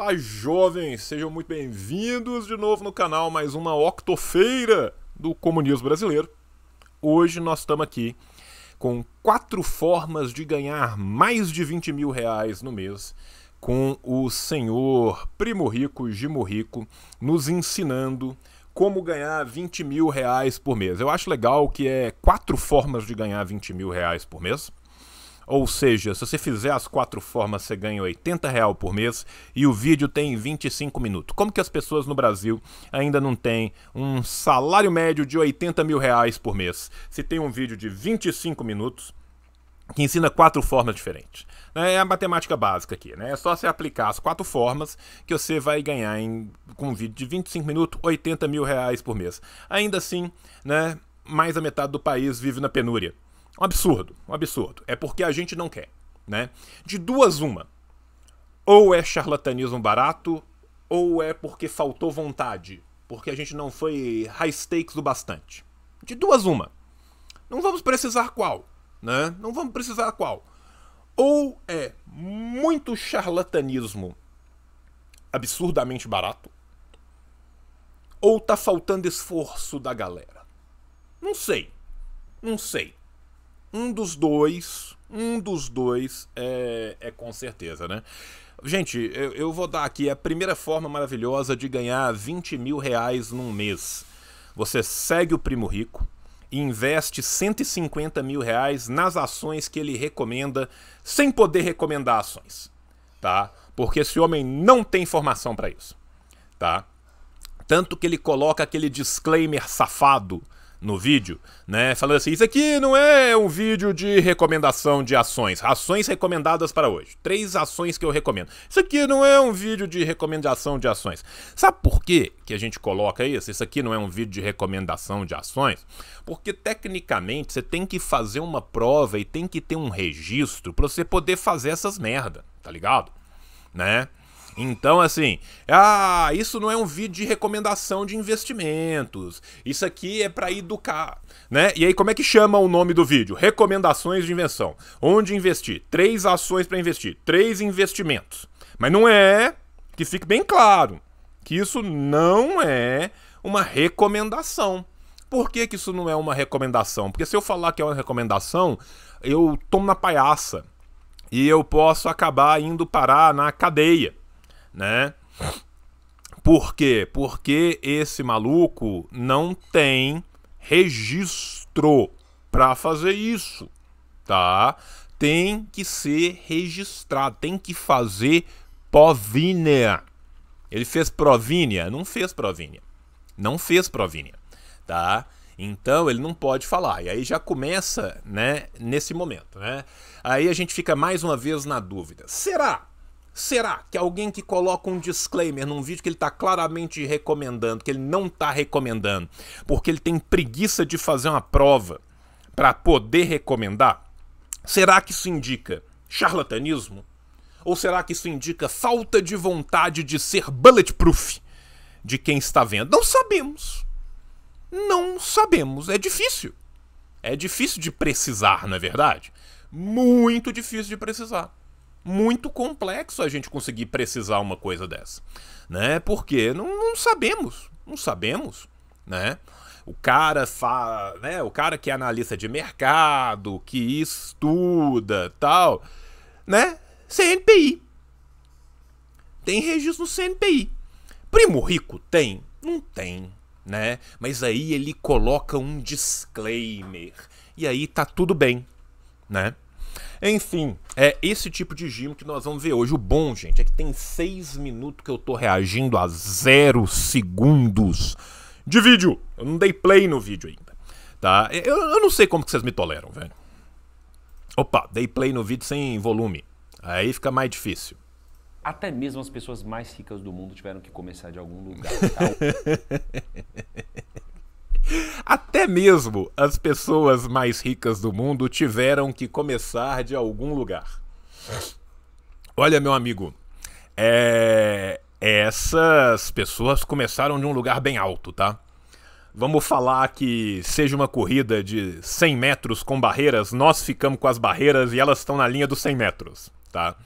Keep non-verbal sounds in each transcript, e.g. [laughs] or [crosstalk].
Olá, jovens! Sejam muito bem-vindos de novo no canal, mais uma Octofeira do Comunismo Brasileiro. Hoje nós estamos aqui com quatro formas de ganhar mais de 20 mil reais no mês com o senhor Primo Rico, Gimo Rico, nos ensinando como ganhar 20 mil reais por mês. Eu acho legal que é quatro formas de ganhar 20 mil reais por mês. Ou seja, se você fizer as quatro formas, você ganha 80 real por mês e o vídeo tem 25 minutos. Como que as pessoas no Brasil ainda não têm um salário médio de 80 mil reais por mês? Se tem um vídeo de 25 minutos, que ensina quatro formas diferentes. Né, é a matemática básica aqui, né? É só você aplicar as quatro formas que você vai ganhar em, com um vídeo de 25 minutos, 80 mil reais por mês. Ainda assim, né? Mais da metade do país vive na penúria. Um absurdo, um absurdo. É porque a gente não quer, né? De duas, uma. Ou é charlatanismo barato, ou é porque faltou vontade, porque a gente não foi high stakes o bastante. De duas, uma. Não vamos precisar qual, né? Não vamos precisar qual. Ou é muito charlatanismo absurdamente barato, ou tá faltando esforço da galera. Não sei. Não sei. Um dos dois, um dos dois é, é com certeza, né? Gente, eu, eu vou dar aqui a primeira forma maravilhosa de ganhar 20 mil reais num mês. Você segue o Primo Rico, e investe 150 mil reais nas ações que ele recomenda, sem poder recomendar ações, tá? Porque esse homem não tem formação para isso, tá? Tanto que ele coloca aquele disclaimer safado no vídeo, né? Falando assim: isso aqui não é um vídeo de recomendação de ações, ações recomendadas para hoje. Três ações que eu recomendo. Isso aqui não é um vídeo de recomendação de ações. Sabe por quê que a gente coloca isso? Isso aqui não é um vídeo de recomendação de ações? Porque tecnicamente você tem que fazer uma prova e tem que ter um registro para você poder fazer essas merda, tá ligado? Né? Então, assim, ah, isso não é um vídeo de recomendação de investimentos. Isso aqui é para educar, né? E aí, como é que chama o nome do vídeo? Recomendações de invenção. Onde investir? Três ações para investir, três investimentos. Mas não é que fique bem claro que isso não é uma recomendação. Por que, que isso não é uma recomendação? Porque se eu falar que é uma recomendação, eu tomo na palhaça e eu posso acabar indo parar na cadeia né? Por quê? Porque esse maluco não tem registro para fazer isso, tá? Tem que ser registrado, tem que fazer provínia. Ele fez provínia? Não fez provínia. Não fez provínia, tá? Então ele não pode falar. E aí já começa, né, nesse momento, né? Aí a gente fica mais uma vez na dúvida. Será Será que alguém que coloca um disclaimer num vídeo que ele está claramente recomendando, que ele não está recomendando, porque ele tem preguiça de fazer uma prova para poder recomendar, será que isso indica charlatanismo? Ou será que isso indica falta de vontade de ser bulletproof de quem está vendo? Não sabemos. Não sabemos. É difícil. É difícil de precisar, não é verdade? Muito difícil de precisar muito complexo a gente conseguir precisar uma coisa dessa, né? Porque não, não sabemos, não sabemos, né? O cara fa, né? O cara que é analista de mercado, que estuda, tal, né? CNPI. Tem registro no CNPI. Primo rico tem? Não tem, né? Mas aí ele coloca um disclaimer e aí tá tudo bem, né? Enfim, é esse tipo de gimo que nós vamos ver hoje. O bom, gente, é que tem seis minutos que eu tô reagindo a zero segundos de vídeo. Eu não dei play no vídeo ainda, tá? Eu, eu não sei como que vocês me toleram, velho. Opa, dei play no vídeo sem volume. Aí fica mais difícil. Até mesmo as pessoas mais ricas do mundo tiveram que começar de algum lugar. [laughs] Tá? Até mesmo as pessoas mais ricas do mundo tiveram que começar de algum lugar. Olha, meu amigo, é... essas pessoas começaram de um lugar bem alto, tá? Vamos falar que seja uma corrida de 100 metros com barreiras, nós ficamos com as barreiras e elas estão na linha dos 100 metros, tá?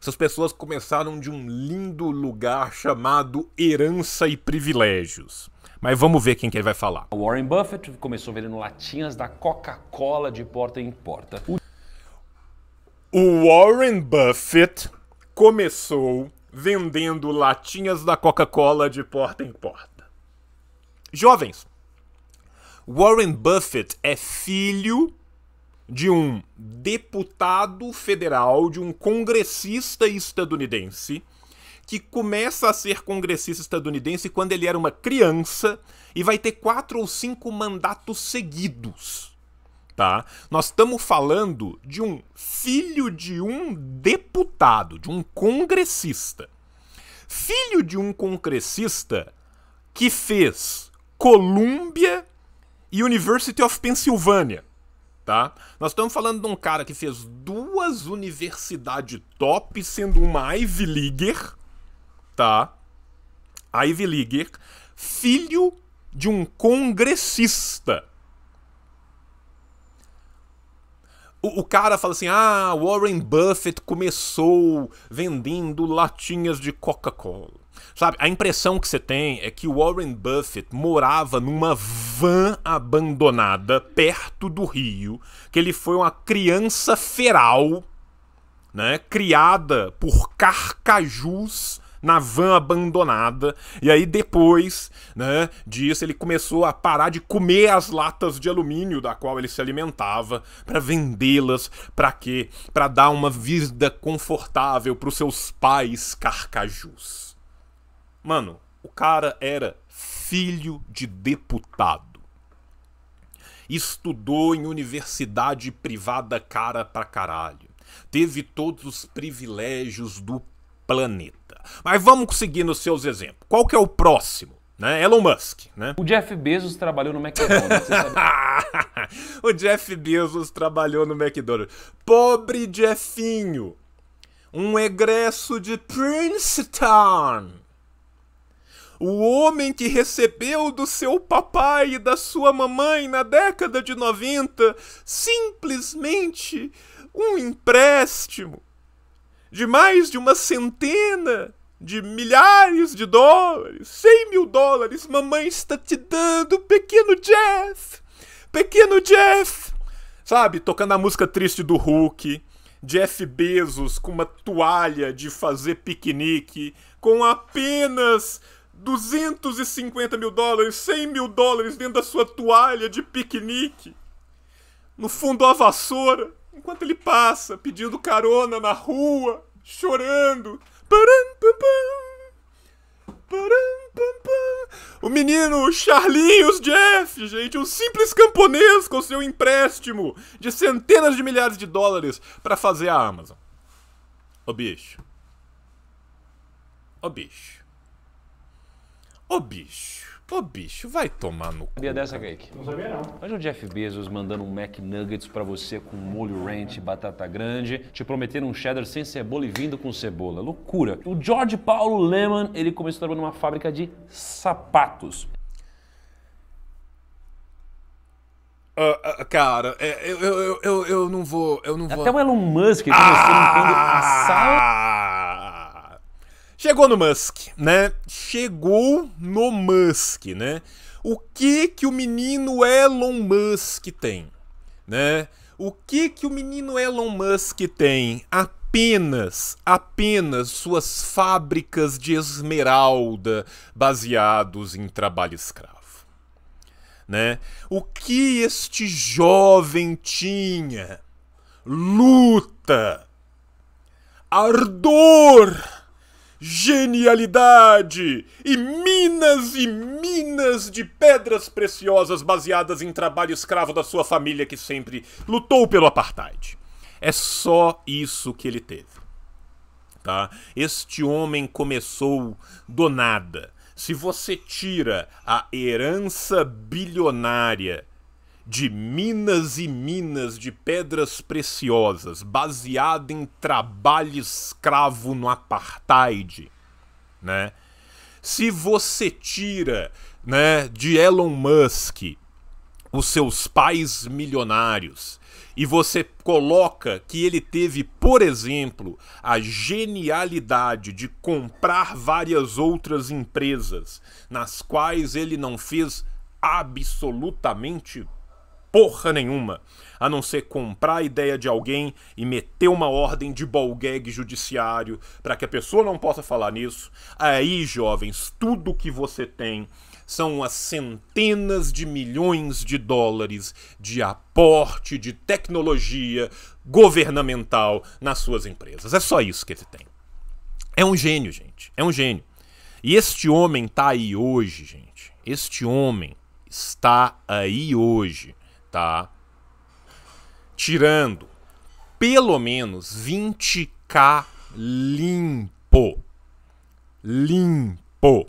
Essas pessoas começaram de um lindo lugar chamado herança e privilégios. Mas vamos ver quem que ele vai falar. Warren Buffett começou vendendo latinhas da Coca-Cola de porta em porta. O... o Warren Buffett começou vendendo latinhas da Coca-Cola de porta em porta. Jovens, Warren Buffett é filho de um deputado federal, de um congressista estadunidense que começa a ser congressista estadunidense quando ele era uma criança e vai ter quatro ou cinco mandatos seguidos. Tá? Nós estamos falando de um filho de um deputado, de um congressista. Filho de um congressista que fez Columbia e University of Pennsylvania. Tá? Nós estamos falando de um cara que fez duas universidades top, sendo uma Ivy Leaguer, tá? Ivy League, filho de um congressista. O, o, cara fala assim: ah, Warren Buffett começou vendendo latinhas de Coca-Cola. Sabe, a impressão que você tem é que Warren Buffett morava numa van abandonada perto do rio, que ele foi uma criança feral, né, criada por carcajus na van abandonada. E aí depois, né, disso ele começou a parar de comer as latas de alumínio da qual ele se alimentava para vendê-las, para quê? Para dar uma vida confortável para os seus pais carcajus. Mano, o cara era filho de deputado estudou em universidade privada cara pra caralho, teve todos os privilégios do planeta. Mas vamos seguir nos seus exemplos. Qual que é o próximo? Né? Elon Musk, né? O Jeff Bezos trabalhou no McDonald's. [laughs] o Jeff Bezos trabalhou no McDonald's. Pobre Jeffinho, um egresso de Princeton. O homem que recebeu do seu papai e da sua mamãe na década de 90 simplesmente um empréstimo de mais de uma centena de milhares de dólares, 100 mil dólares, mamãe está te dando, pequeno Jeff, pequeno Jeff, sabe? Tocando a música triste do Hulk, Jeff Bezos com uma toalha de fazer piquenique, com apenas 250 mil dólares, 100 mil dólares dentro da sua toalha de piquenique, no fundo a vassoura, enquanto ele passa pedindo carona na rua, chorando o menino Charlinhos Jeff, gente, um simples camponês com seu empréstimo de centenas de milhares de dólares para fazer a Amazon. Ô bicho. Ô bicho. Ô bicho. Pô, bicho, vai tomar no cu. Sabia dessa, Kaique? Não sabia, não. Olha o Jeff Bezos mandando um McNuggets para você com molho ranch, e batata grande, te prometendo um cheddar sem cebola e vindo com cebola. Loucura. O George Paulo Lehman, ele começou trabalhando numa fábrica de sapatos. Uh, uh, cara, é, eu, eu, eu, eu, não vou. Eu não Até vou... o Elon Musk começou tá ah! a Chegou no Musk, né? Chegou no Musk, né? O que que o menino Elon Musk tem, né? O que que o menino Elon Musk tem? Apenas, apenas suas fábricas de esmeralda baseados em trabalho escravo. Né? O que este jovem tinha? Luta, ardor, genialidade e minas e minas de pedras preciosas baseadas em trabalho escravo da sua família que sempre lutou pelo apartheid. É só isso que ele teve. Tá? Este homem começou do nada. Se você tira a herança bilionária de minas e minas de pedras preciosas, baseada em trabalho escravo no apartheid, né? Se você tira, né, de Elon Musk os seus pais milionários e você coloca que ele teve, por exemplo, a genialidade de comprar várias outras empresas nas quais ele não fez absolutamente porra nenhuma, a não ser comprar a ideia de alguém e meter uma ordem de bolgag judiciário para que a pessoa não possa falar nisso. Aí, jovens, tudo que você tem são as centenas de milhões de dólares de aporte de tecnologia governamental nas suas empresas. É só isso que ele tem. É um gênio, gente. É um gênio. E este homem tá aí hoje, gente. Este homem está aí hoje tá? Tirando pelo menos 20k limpo. Limpo,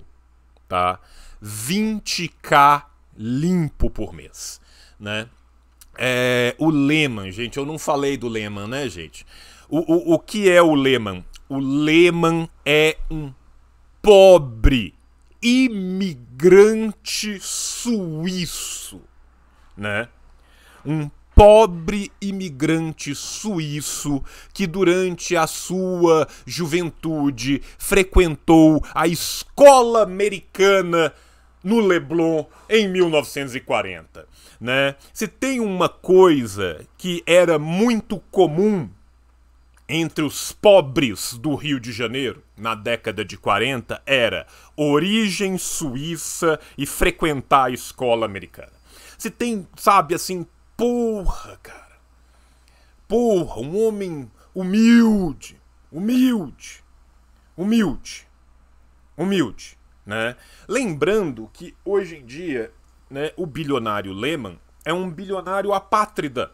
tá? 20k limpo por mês, né? É, o Lehman, gente, eu não falei do Lehman, né, gente? O, o, o que é o Lehman? O Lehman é um pobre imigrante suíço, né? um pobre imigrante suíço que durante a sua juventude frequentou a escola americana no Leblon em 1940, né? Se tem uma coisa que era muito comum entre os pobres do Rio de Janeiro na década de 40 era origem suíça e frequentar a escola americana. Se tem, sabe, assim, Porra, cara. Porra, um homem humilde, humilde, humilde, humilde, né? Lembrando que hoje em dia, né, o bilionário Lehman é um bilionário apátrida,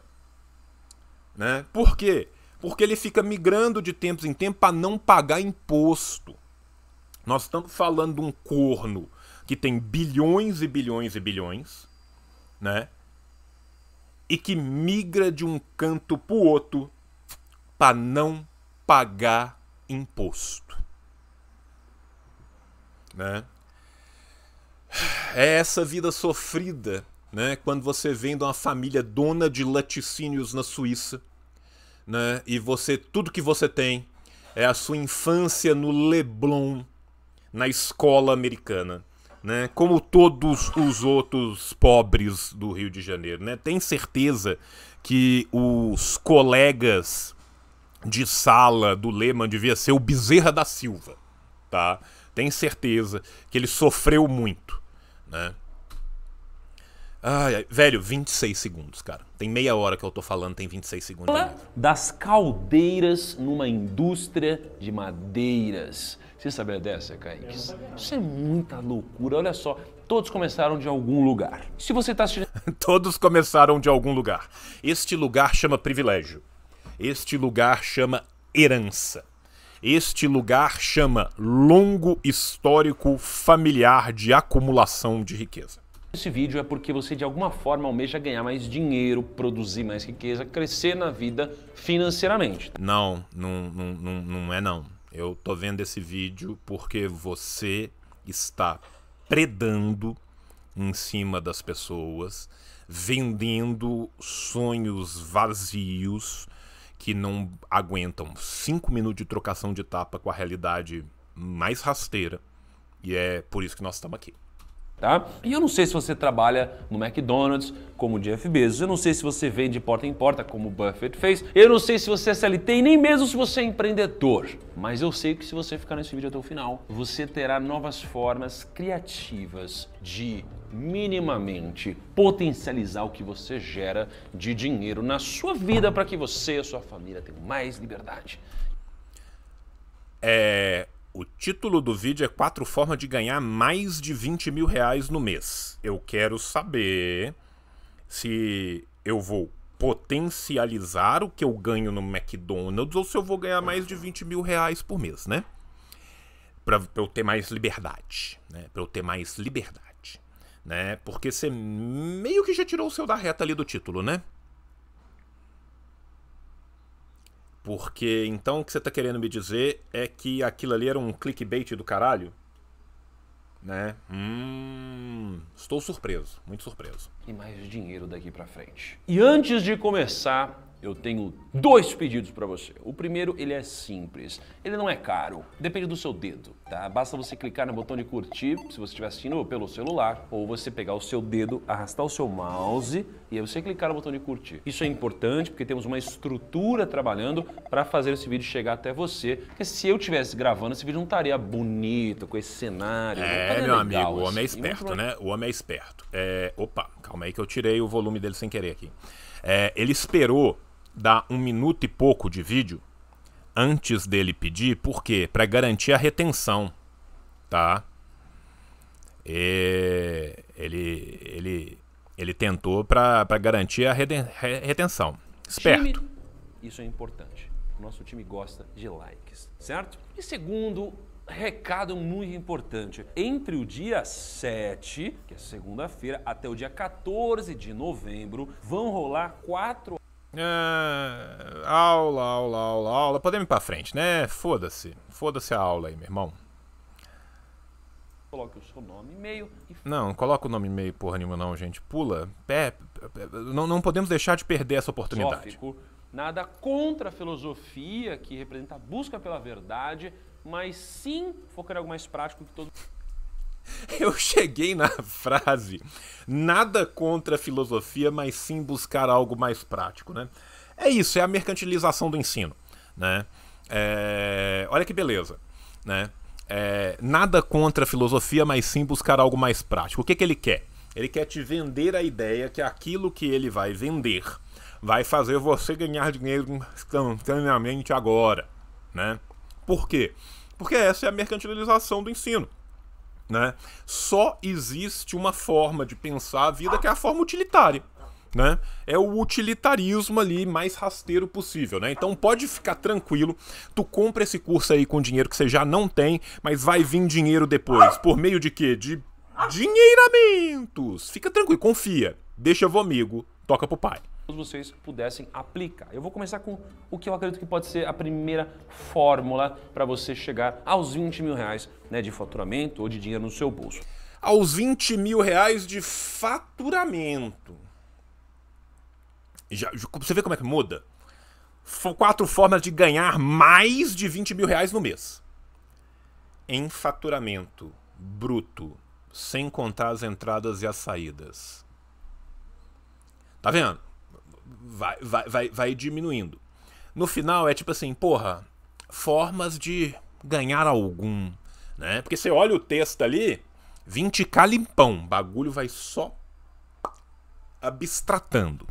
né? Por quê? Porque ele fica migrando de tempos em tempos para não pagar imposto. Nós estamos falando de um corno que tem bilhões e bilhões e bilhões, né? e que migra de um canto para o outro para não pagar imposto. Né? É essa vida sofrida né? quando você vem de uma família dona de laticínios na Suíça né? e você tudo que você tem é a sua infância no Leblon, na escola americana né? Como todos os outros pobres do Rio de Janeiro, né? Tem certeza que os colegas de sala do Lehman devia ser o Bezerra da Silva, tá? Tem certeza que ele sofreu muito, né? ai, velho, 26 segundos, cara. Tem meia hora que eu tô falando, tem 26 segundos. Das caldeiras numa indústria de madeiras. Você sabia dessa, Kaique? Isso é muita loucura. Olha só, todos começaram de algum lugar. Se você está assistindo. [laughs] todos começaram de algum lugar. Este lugar chama privilégio. Este lugar chama herança. Este lugar chama longo histórico familiar de acumulação de riqueza. Esse vídeo é porque você de alguma forma almeja ganhar mais dinheiro, produzir mais riqueza, crescer na vida financeiramente. Não, não, não, não é não eu tô vendo esse vídeo porque você está predando em cima das pessoas, vendendo sonhos vazios que não aguentam cinco minutos de trocação de tapa com a realidade mais rasteira. E é por isso que nós estamos aqui. Tá? E eu não sei se você trabalha no McDonald's como o Jeff Bezos, eu não sei se você vende porta em porta como o Buffett fez, eu não sei se você é CLT e nem mesmo se você é empreendedor, mas eu sei que se você ficar nesse vídeo até o final, você terá novas formas criativas de minimamente potencializar o que você gera de dinheiro na sua vida para que você e a sua família tenham mais liberdade. É, o título do vídeo é quatro formas de ganhar mais de 20 mil reais no mês. Eu quero saber se eu vou potencializar o que eu ganho no McDonald's ou se eu vou ganhar mais de 20 mil reais por mês, né? Para eu ter mais liberdade, né? Para eu ter mais liberdade, né? Porque você meio que já tirou o seu da reta ali do título, né? Porque então o que você está querendo me dizer é que aquilo ali era um clickbait do caralho? Né? Hum, estou surpreso, muito surpreso. E mais dinheiro daqui para frente. E antes de começar eu tenho dois pedidos para você. O primeiro, ele é simples. Ele não é caro. Depende do seu dedo, tá? Basta você clicar no botão de curtir, se você estiver assistindo pelo celular, ou você pegar o seu dedo, arrastar o seu mouse e aí você clicar no botão de curtir. Isso é importante porque temos uma estrutura trabalhando para fazer esse vídeo chegar até você. Porque se eu tivesse gravando, esse vídeo não estaria bonito com esse cenário. Né? É, meu legal, amigo, o homem é assim. esperto, né? O homem é esperto. É... Opa, calma aí que eu tirei o volume dele sem querer aqui. É, ele esperou dá um minuto e pouco de vídeo antes dele pedir, por quê? Para garantir a retenção, tá? E é, ele, ele, ele tentou para garantir a retenção. Esperto. Time, isso é importante. Nosso time gosta de likes, certo? E segundo, recado muito importante. Entre o dia 7, que é segunda-feira, até o dia 14 de novembro, vão rolar quatro ah, aula, aula, aula, aula. Podemos ir pra frente, né? Foda-se. Foda-se a aula aí, meu irmão. Coloque o seu nome e-mail. Não, não coloca o nome e-mail porra nenhuma não, gente. Pula. Pé, não, não podemos deixar de perder essa oportunidade. Sófico, nada contra a filosofia que representa a busca pela verdade, mas sim focar em algo mais prático que todo [laughs] Eu cheguei na frase nada contra a filosofia, mas sim buscar algo mais prático, né? É isso, é a mercantilização do ensino, né? É... Olha que beleza, né? É... Nada contra a filosofia, mas sim buscar algo mais prático. O que, que ele quer? Ele quer te vender a ideia que aquilo que ele vai vender vai fazer você ganhar dinheiro instantaneamente agora, né? Por quê? Porque essa é a mercantilização do ensino. Né? Só existe uma forma de pensar a vida que é a forma utilitária. Né? É o utilitarismo ali mais rasteiro possível, né? Então pode ficar tranquilo, tu compra esse curso aí com dinheiro que você já não tem, mas vai vir dinheiro depois. Por meio de quê? De dinheiramentos. Fica tranquilo, confia. Deixa vomigo, toca pro pai vocês pudessem aplicar. Eu vou começar com o que eu acredito que pode ser a primeira fórmula para você chegar aos 20 mil reais né, de faturamento ou de dinheiro no seu bolso. Aos 20 mil reais de faturamento. Já, você vê como é que muda? quatro formas de ganhar mais de 20 mil reais no mês. Em faturamento bruto, sem contar as entradas e as saídas. Tá vendo? vai, vai, vai, vai diminuindo. No final é tipo assim, porra, formas de ganhar algum, né? Porque você olha o texto ali, 20k limpão, bagulho vai só abstratando.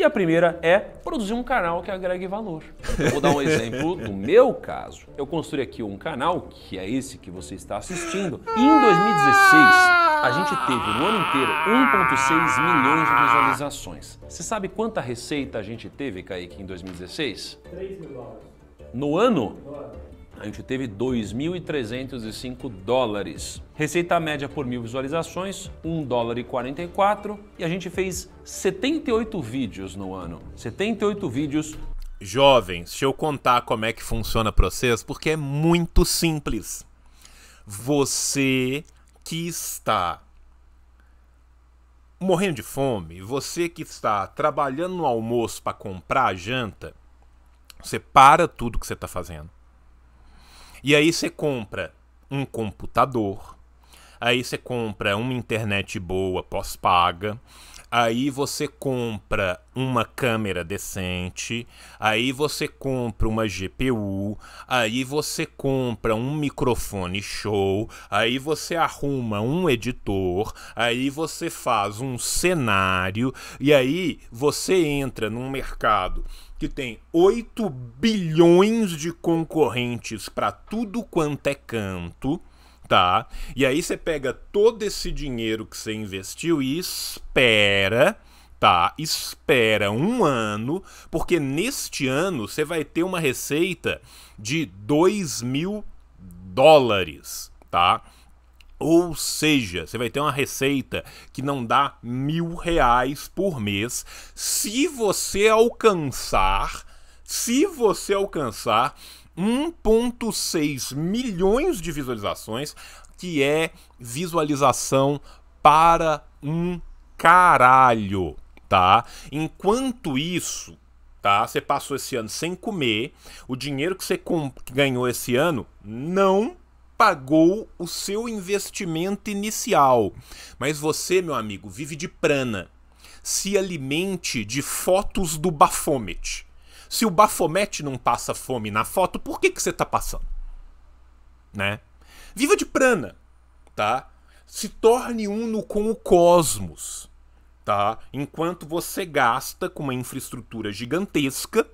E a primeira é produzir um canal que agregue valor. Eu vou dar um exemplo do meu caso. Eu construí aqui um canal, que é esse que você está assistindo. E em 2016, a gente teve no ano inteiro 1,6 milhões de visualizações. Você sabe quanta receita a gente teve, Kaique, em 2016? 3 mil dólares. No ano? No ano a gente teve 2.305 dólares. Receita média por mil visualizações, 1 dólar e 44. E a gente fez 78 vídeos no ano. 78 vídeos Jovens, deixa eu contar como é que funciona para vocês, porque é muito simples. Você que está morrendo de fome, você que está trabalhando no almoço para comprar a janta, você para tudo que você está fazendo. E aí você compra um computador, aí você compra uma internet boa pós-paga, aí você compra uma câmera decente, aí você compra uma GPU, aí você compra um microfone show, aí você arruma um editor, aí você faz um cenário e aí você entra num mercado que tem 8 bilhões de concorrentes para tudo quanto é canto, tá? E aí você pega todo esse dinheiro que você investiu e espera tá? Espera um ano, porque neste ano você vai ter uma receita de 2 mil dólares, tá? Ou seja, você vai ter uma receita que não dá mil reais por mês se você alcançar, se você alcançar 1,6 milhões de visualizações, que é visualização para um caralho, tá? Enquanto isso, tá? Você passou esse ano sem comer, o dinheiro que você ganhou esse ano não pagou o seu investimento inicial. Mas você, meu amigo, vive de prana. Se alimente de fotos do Bafomet. Se o Bafomet não passa fome na foto, por que, que você está passando? Né? Viva de prana, tá? Se torne uno com o cosmos. Tá? Enquanto você gasta com uma infraestrutura gigantesca,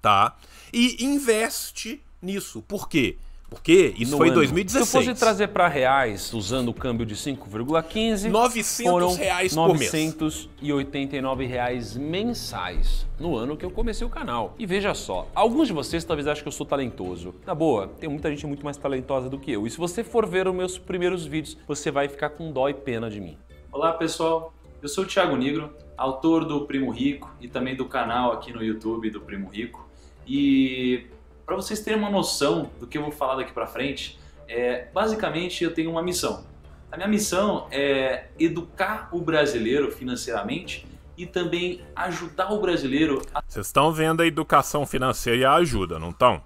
tá? E investe nisso. Por quê? Porque isso no foi em 2016. Se eu fosse trazer para reais, usando o câmbio de 5,15, 900 foram reais por 989 mês. reais mensais no ano que eu comecei o canal. E veja só, alguns de vocês talvez achem que eu sou talentoso. Na boa, tem muita gente muito mais talentosa do que eu. E se você for ver os meus primeiros vídeos, você vai ficar com dó e pena de mim. Olá, pessoal. Eu sou o Thiago Negro, autor do Primo Rico e também do canal aqui no YouTube do Primo Rico. E para vocês terem uma noção do que eu vou falar daqui para frente, é, basicamente eu tenho uma missão. A minha missão é educar o brasileiro financeiramente e também ajudar o brasileiro. Vocês a... estão vendo a educação financeira e a ajuda, não estão?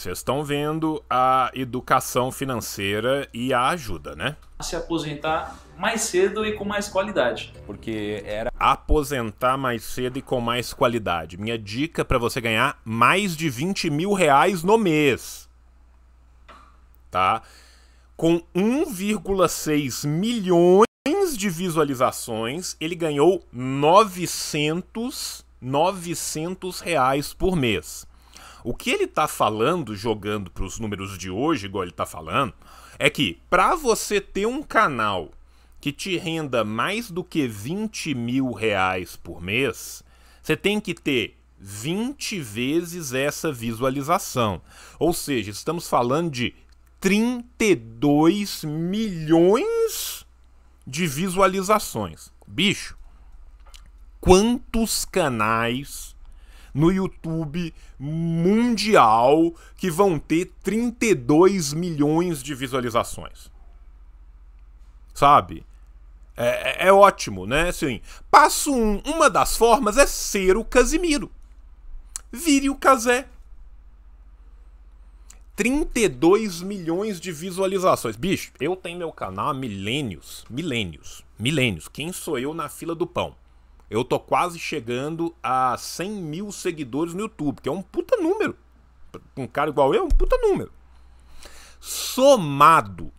Vocês estão vendo a educação financeira e a ajuda, né? Se aposentar mais cedo e com mais qualidade, porque era aposentar mais cedo e com mais qualidade. Minha dica para você ganhar mais de 20 mil reais no mês, tá? Com 1,6 milhões de visualizações, ele ganhou 900, 900 reais por mês. O que ele está falando, jogando para os números de hoje, igual ele está falando, é que para você ter um canal que te renda mais do que 20 mil reais por mês, você tem que ter 20 vezes essa visualização. Ou seja, estamos falando de 32 milhões de visualizações. Bicho, quantos canais no YouTube mundial que vão ter 32 milhões de visualizações. Sabe? É, é, é ótimo, né? Sim. passo um, uma das formas é ser o Casimiro. Vire o Casé. 32 milhões de visualizações. Bicho, eu tenho meu canal há milênios, milênios, milênios. Quem sou eu na fila do pão? Eu tô quase chegando a 100 mil seguidores no YouTube, que é um puta número. Um cara igual eu, um puta número. Somado,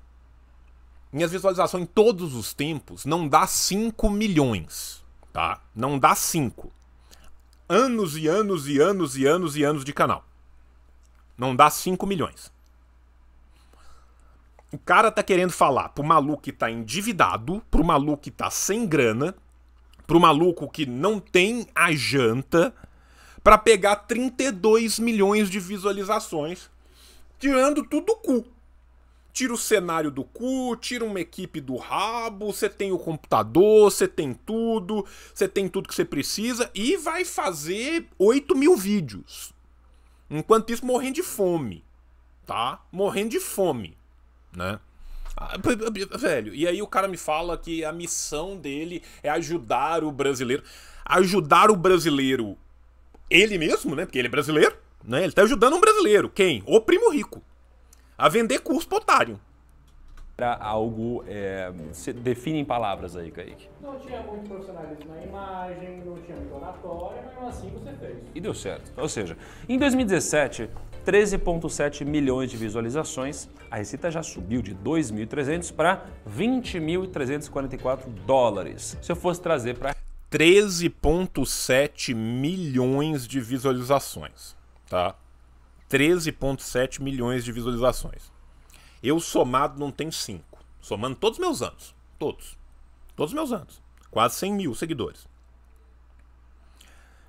minhas visualizações em todos os tempos não dá 5 milhões, tá? Não dá 5. Anos e anos e anos e anos e anos de canal. Não dá 5 milhões. O cara tá querendo falar pro maluco que tá endividado, pro maluco que tá sem grana, pro maluco que não tem a janta para pegar 32 milhões de visualizações, tirando tudo do cu. Tira o cenário do cu, tira uma equipe do rabo, você tem o computador, você tem tudo, você tem tudo que você precisa e vai fazer 8 mil vídeos. Enquanto isso, morrendo de fome, tá? Morrendo de fome, né? Ah, velho, e aí o cara me fala que a missão dele é ajudar o brasileiro. Ajudar o brasileiro, ele mesmo, né? Porque ele é brasileiro, né? Ele tá ajudando um brasileiro. Quem? O primo rico. A vender curso pro otário. Era algo. É, se define em palavras aí, Kaique. Não tinha muito profissionalismo na imagem, não tinha muito oratória, mas assim você fez. E deu certo. Ou seja, em 2017, 13,7 milhões de visualizações, a receita já subiu de 2.300 para 20.344 dólares. Se eu fosse trazer para 13,7 milhões de visualizações, tá? 13,7 milhões de visualizações. Eu somado não tenho cinco. Somando todos os meus anos. Todos. Todos os meus anos. Quase 100 mil seguidores.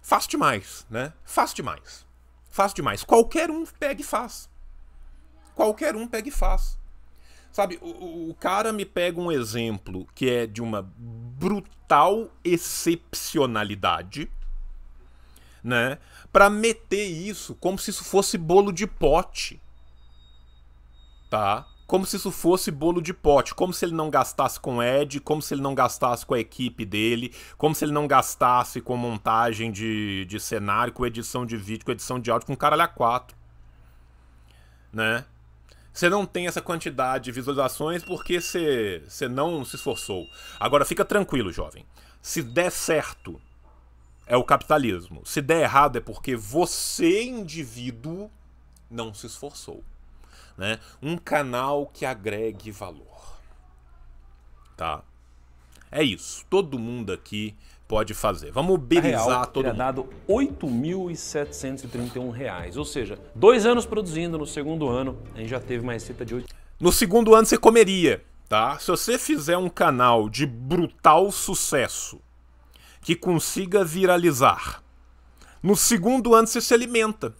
Faço demais, né? Faço demais. Faço demais. Qualquer um pega e faz. Qualquer um pega e faz. Sabe, o, o cara me pega um exemplo que é de uma brutal excepcionalidade, né? Para meter isso como se isso fosse bolo de pote tá? Como se isso fosse bolo de pote, como se ele não gastasse com o Ed, como se ele não gastasse com a equipe dele, como se ele não gastasse com montagem de, de cenário, com edição de vídeo, com edição de áudio, com caralho a quatro. Né? Você não tem essa quantidade de visualizações porque você, você não se esforçou. Agora, fica tranquilo, jovem. Se der certo, é o capitalismo. Se der errado, é porque você, indivíduo, não se esforçou né? Um canal que agregue valor. Tá? É isso. Todo mundo aqui pode fazer. Vamos mobilizar Real, todo mundo. dado R$ 8.731, ou seja, dois anos produzindo, no segundo ano a gente já teve uma receita de 8... No segundo ano você comeria, tá? Se você fizer um canal de brutal sucesso, que consiga viralizar, no segundo ano você se alimenta.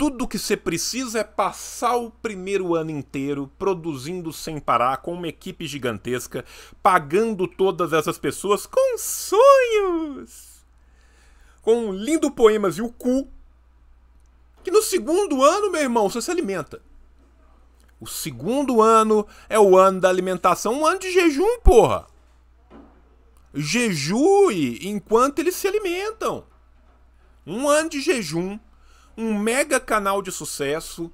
Tudo que você precisa é passar o primeiro ano inteiro produzindo sem parar, com uma equipe gigantesca, pagando todas essas pessoas com sonhos! Com lindos lindo poemas e o cu. Que no segundo ano, meu irmão, você se alimenta. O segundo ano é o ano da alimentação, um ano de jejum, porra! Jejue enquanto eles se alimentam. Um ano de jejum um mega canal de sucesso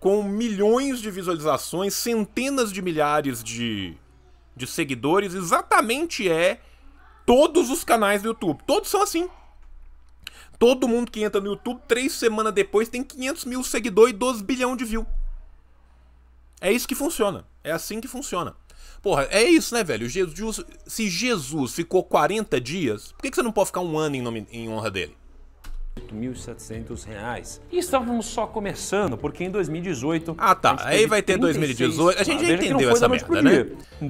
com milhões de visualizações, centenas de milhares de, de seguidores, exatamente é todos os canais do YouTube. Todos são assim. Todo mundo que entra no YouTube, três semanas depois, tem 500 mil seguidores e 12 bilhão de views. É isso que funciona. É assim que funciona. Porra, é isso, né, velho? Jesus, se Jesus ficou 40 dias, por que, que você não pode ficar um ano em, nome, em honra dele? R$ reais. E estávamos só começando, porque em 2018. Ah, tá. Aí vai ter 2018. A gente já ah, entendeu essa merda, né?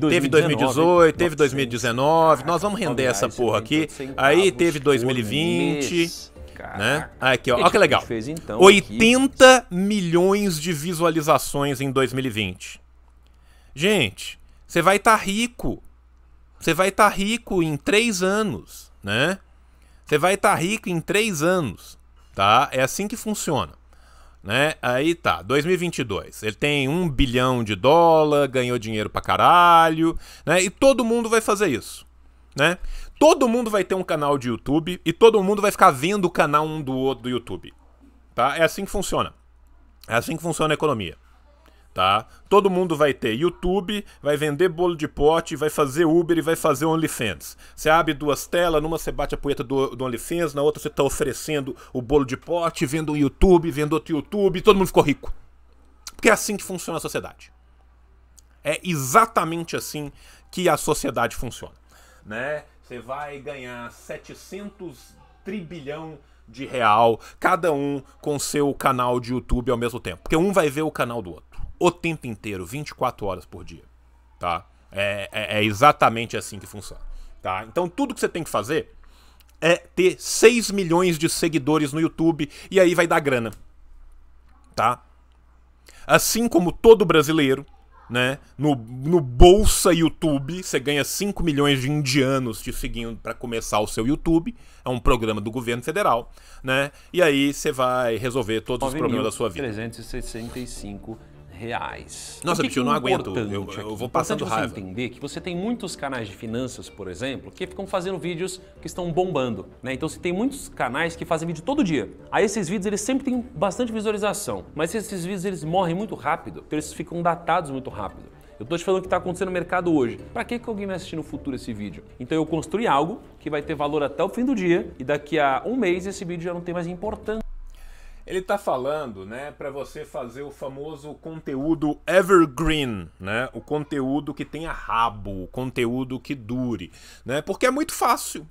teve 2018, teve 2019. Nós vamos render essa porra aqui. Aí teve 2020. Né? Aqui, ó. Olha que legal. 80 então, milhões de visualizações em 2020. Gente, você vai estar tá rico. Você vai estar tá rico em 3 anos, né? Você vai estar tá rico em três anos, tá? É assim que funciona. Né? Aí tá, 2022. Ele tem um bilhão de dólar, ganhou dinheiro pra caralho, né? E todo mundo vai fazer isso, né? Todo mundo vai ter um canal de YouTube e todo mundo vai ficar vendo o canal um do outro do YouTube, tá? É assim que funciona. É assim que funciona a economia tá? Todo mundo vai ter YouTube, vai vender bolo de pote, vai fazer Uber e vai fazer OnlyFans. Você abre duas telas, numa você bate a poeta do, do OnlyFans, na outra você está oferecendo o bolo de pote, vendo um YouTube, vendo outro YouTube, todo mundo ficou rico. Porque é assim que funciona a sociedade. É exatamente assim que a sociedade funciona, né? Você vai ganhar 700 trilhão de real, cada um com seu canal de YouTube ao mesmo tempo, porque um vai ver o canal do outro o tempo inteiro, 24 horas por dia, tá? É, é, é exatamente assim que funciona, tá? Então tudo que você tem que fazer é ter 6 milhões de seguidores no YouTube e aí vai dar grana, tá? Assim como todo brasileiro, né? No, no Bolsa YouTube, você ganha 5 milhões de indianos te seguindo para começar o seu YouTube. É um programa do governo federal, né? E aí você vai resolver todos os problemas da sua vida. 365 reais. Nossa, bicho, eu é não aguento. Eu, eu vou passando rápido raiva. você entender que você tem muitos canais de finanças, por exemplo, que ficam fazendo vídeos que estão bombando. Né? Então você tem muitos canais que fazem vídeo todo dia. Aí esses vídeos eles sempre têm bastante visualização, mas esses vídeos eles morrem muito rápido, então eles ficam datados muito rápido. Eu estou te falando o que está acontecendo no mercado hoje. Para que, que alguém vai assistir no futuro esse vídeo? Então eu construí algo que vai ter valor até o fim do dia e daqui a um mês esse vídeo já não tem mais importância. Ele está falando, né, para você fazer o famoso conteúdo evergreen, né? O conteúdo que tenha rabo, o conteúdo que dure, né? Porque é muito fácil.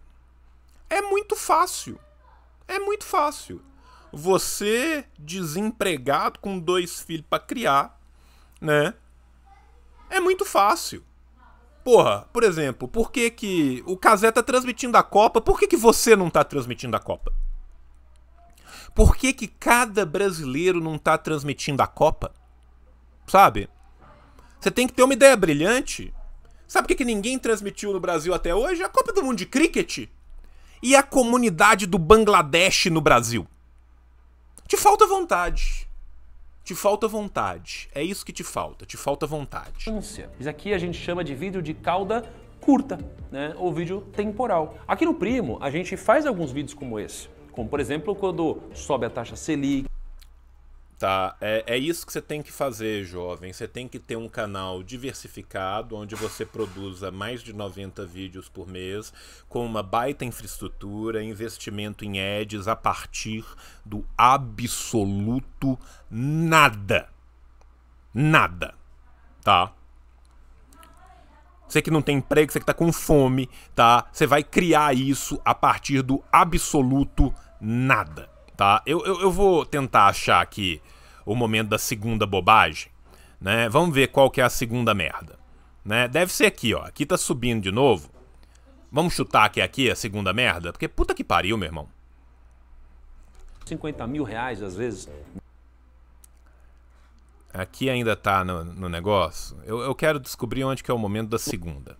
É muito fácil. É muito fácil. Você desempregado com dois filhos para criar, né? É muito fácil. Porra, por exemplo, por que que o Casé tá transmitindo a Copa? Por que que você não tá transmitindo a Copa? Por que, que cada brasileiro não tá transmitindo a Copa? Sabe? Você tem que ter uma ideia brilhante. Sabe por que, que ninguém transmitiu no Brasil até hoje? A Copa do Mundo de Cricket e a comunidade do Bangladesh no Brasil. Te falta vontade. Te falta vontade. É isso que te falta. Te falta vontade. Isso aqui a gente chama de vídeo de cauda curta, né? Ou vídeo temporal. Aqui no Primo, a gente faz alguns vídeos como esse. Como, por exemplo, quando sobe a taxa Selic. Tá, é, é isso que você tem que fazer, jovem. Você tem que ter um canal diversificado, onde você produza mais de 90 vídeos por mês, com uma baita infraestrutura, investimento em ads a partir do absoluto nada. Nada. Tá? Você que não tem emprego, você que tá com fome, tá? Você vai criar isso a partir do absoluto nada nada, tá? Eu, eu, eu vou tentar achar aqui o momento da segunda bobagem, né? Vamos ver qual que é a segunda merda, né? Deve ser aqui, ó. Aqui tá subindo de novo. Vamos chutar que é aqui a segunda merda? Porque puta que pariu, meu irmão. 50 mil reais, às vezes. Aqui ainda tá no, no negócio. Eu, eu quero descobrir onde que é o momento da segunda.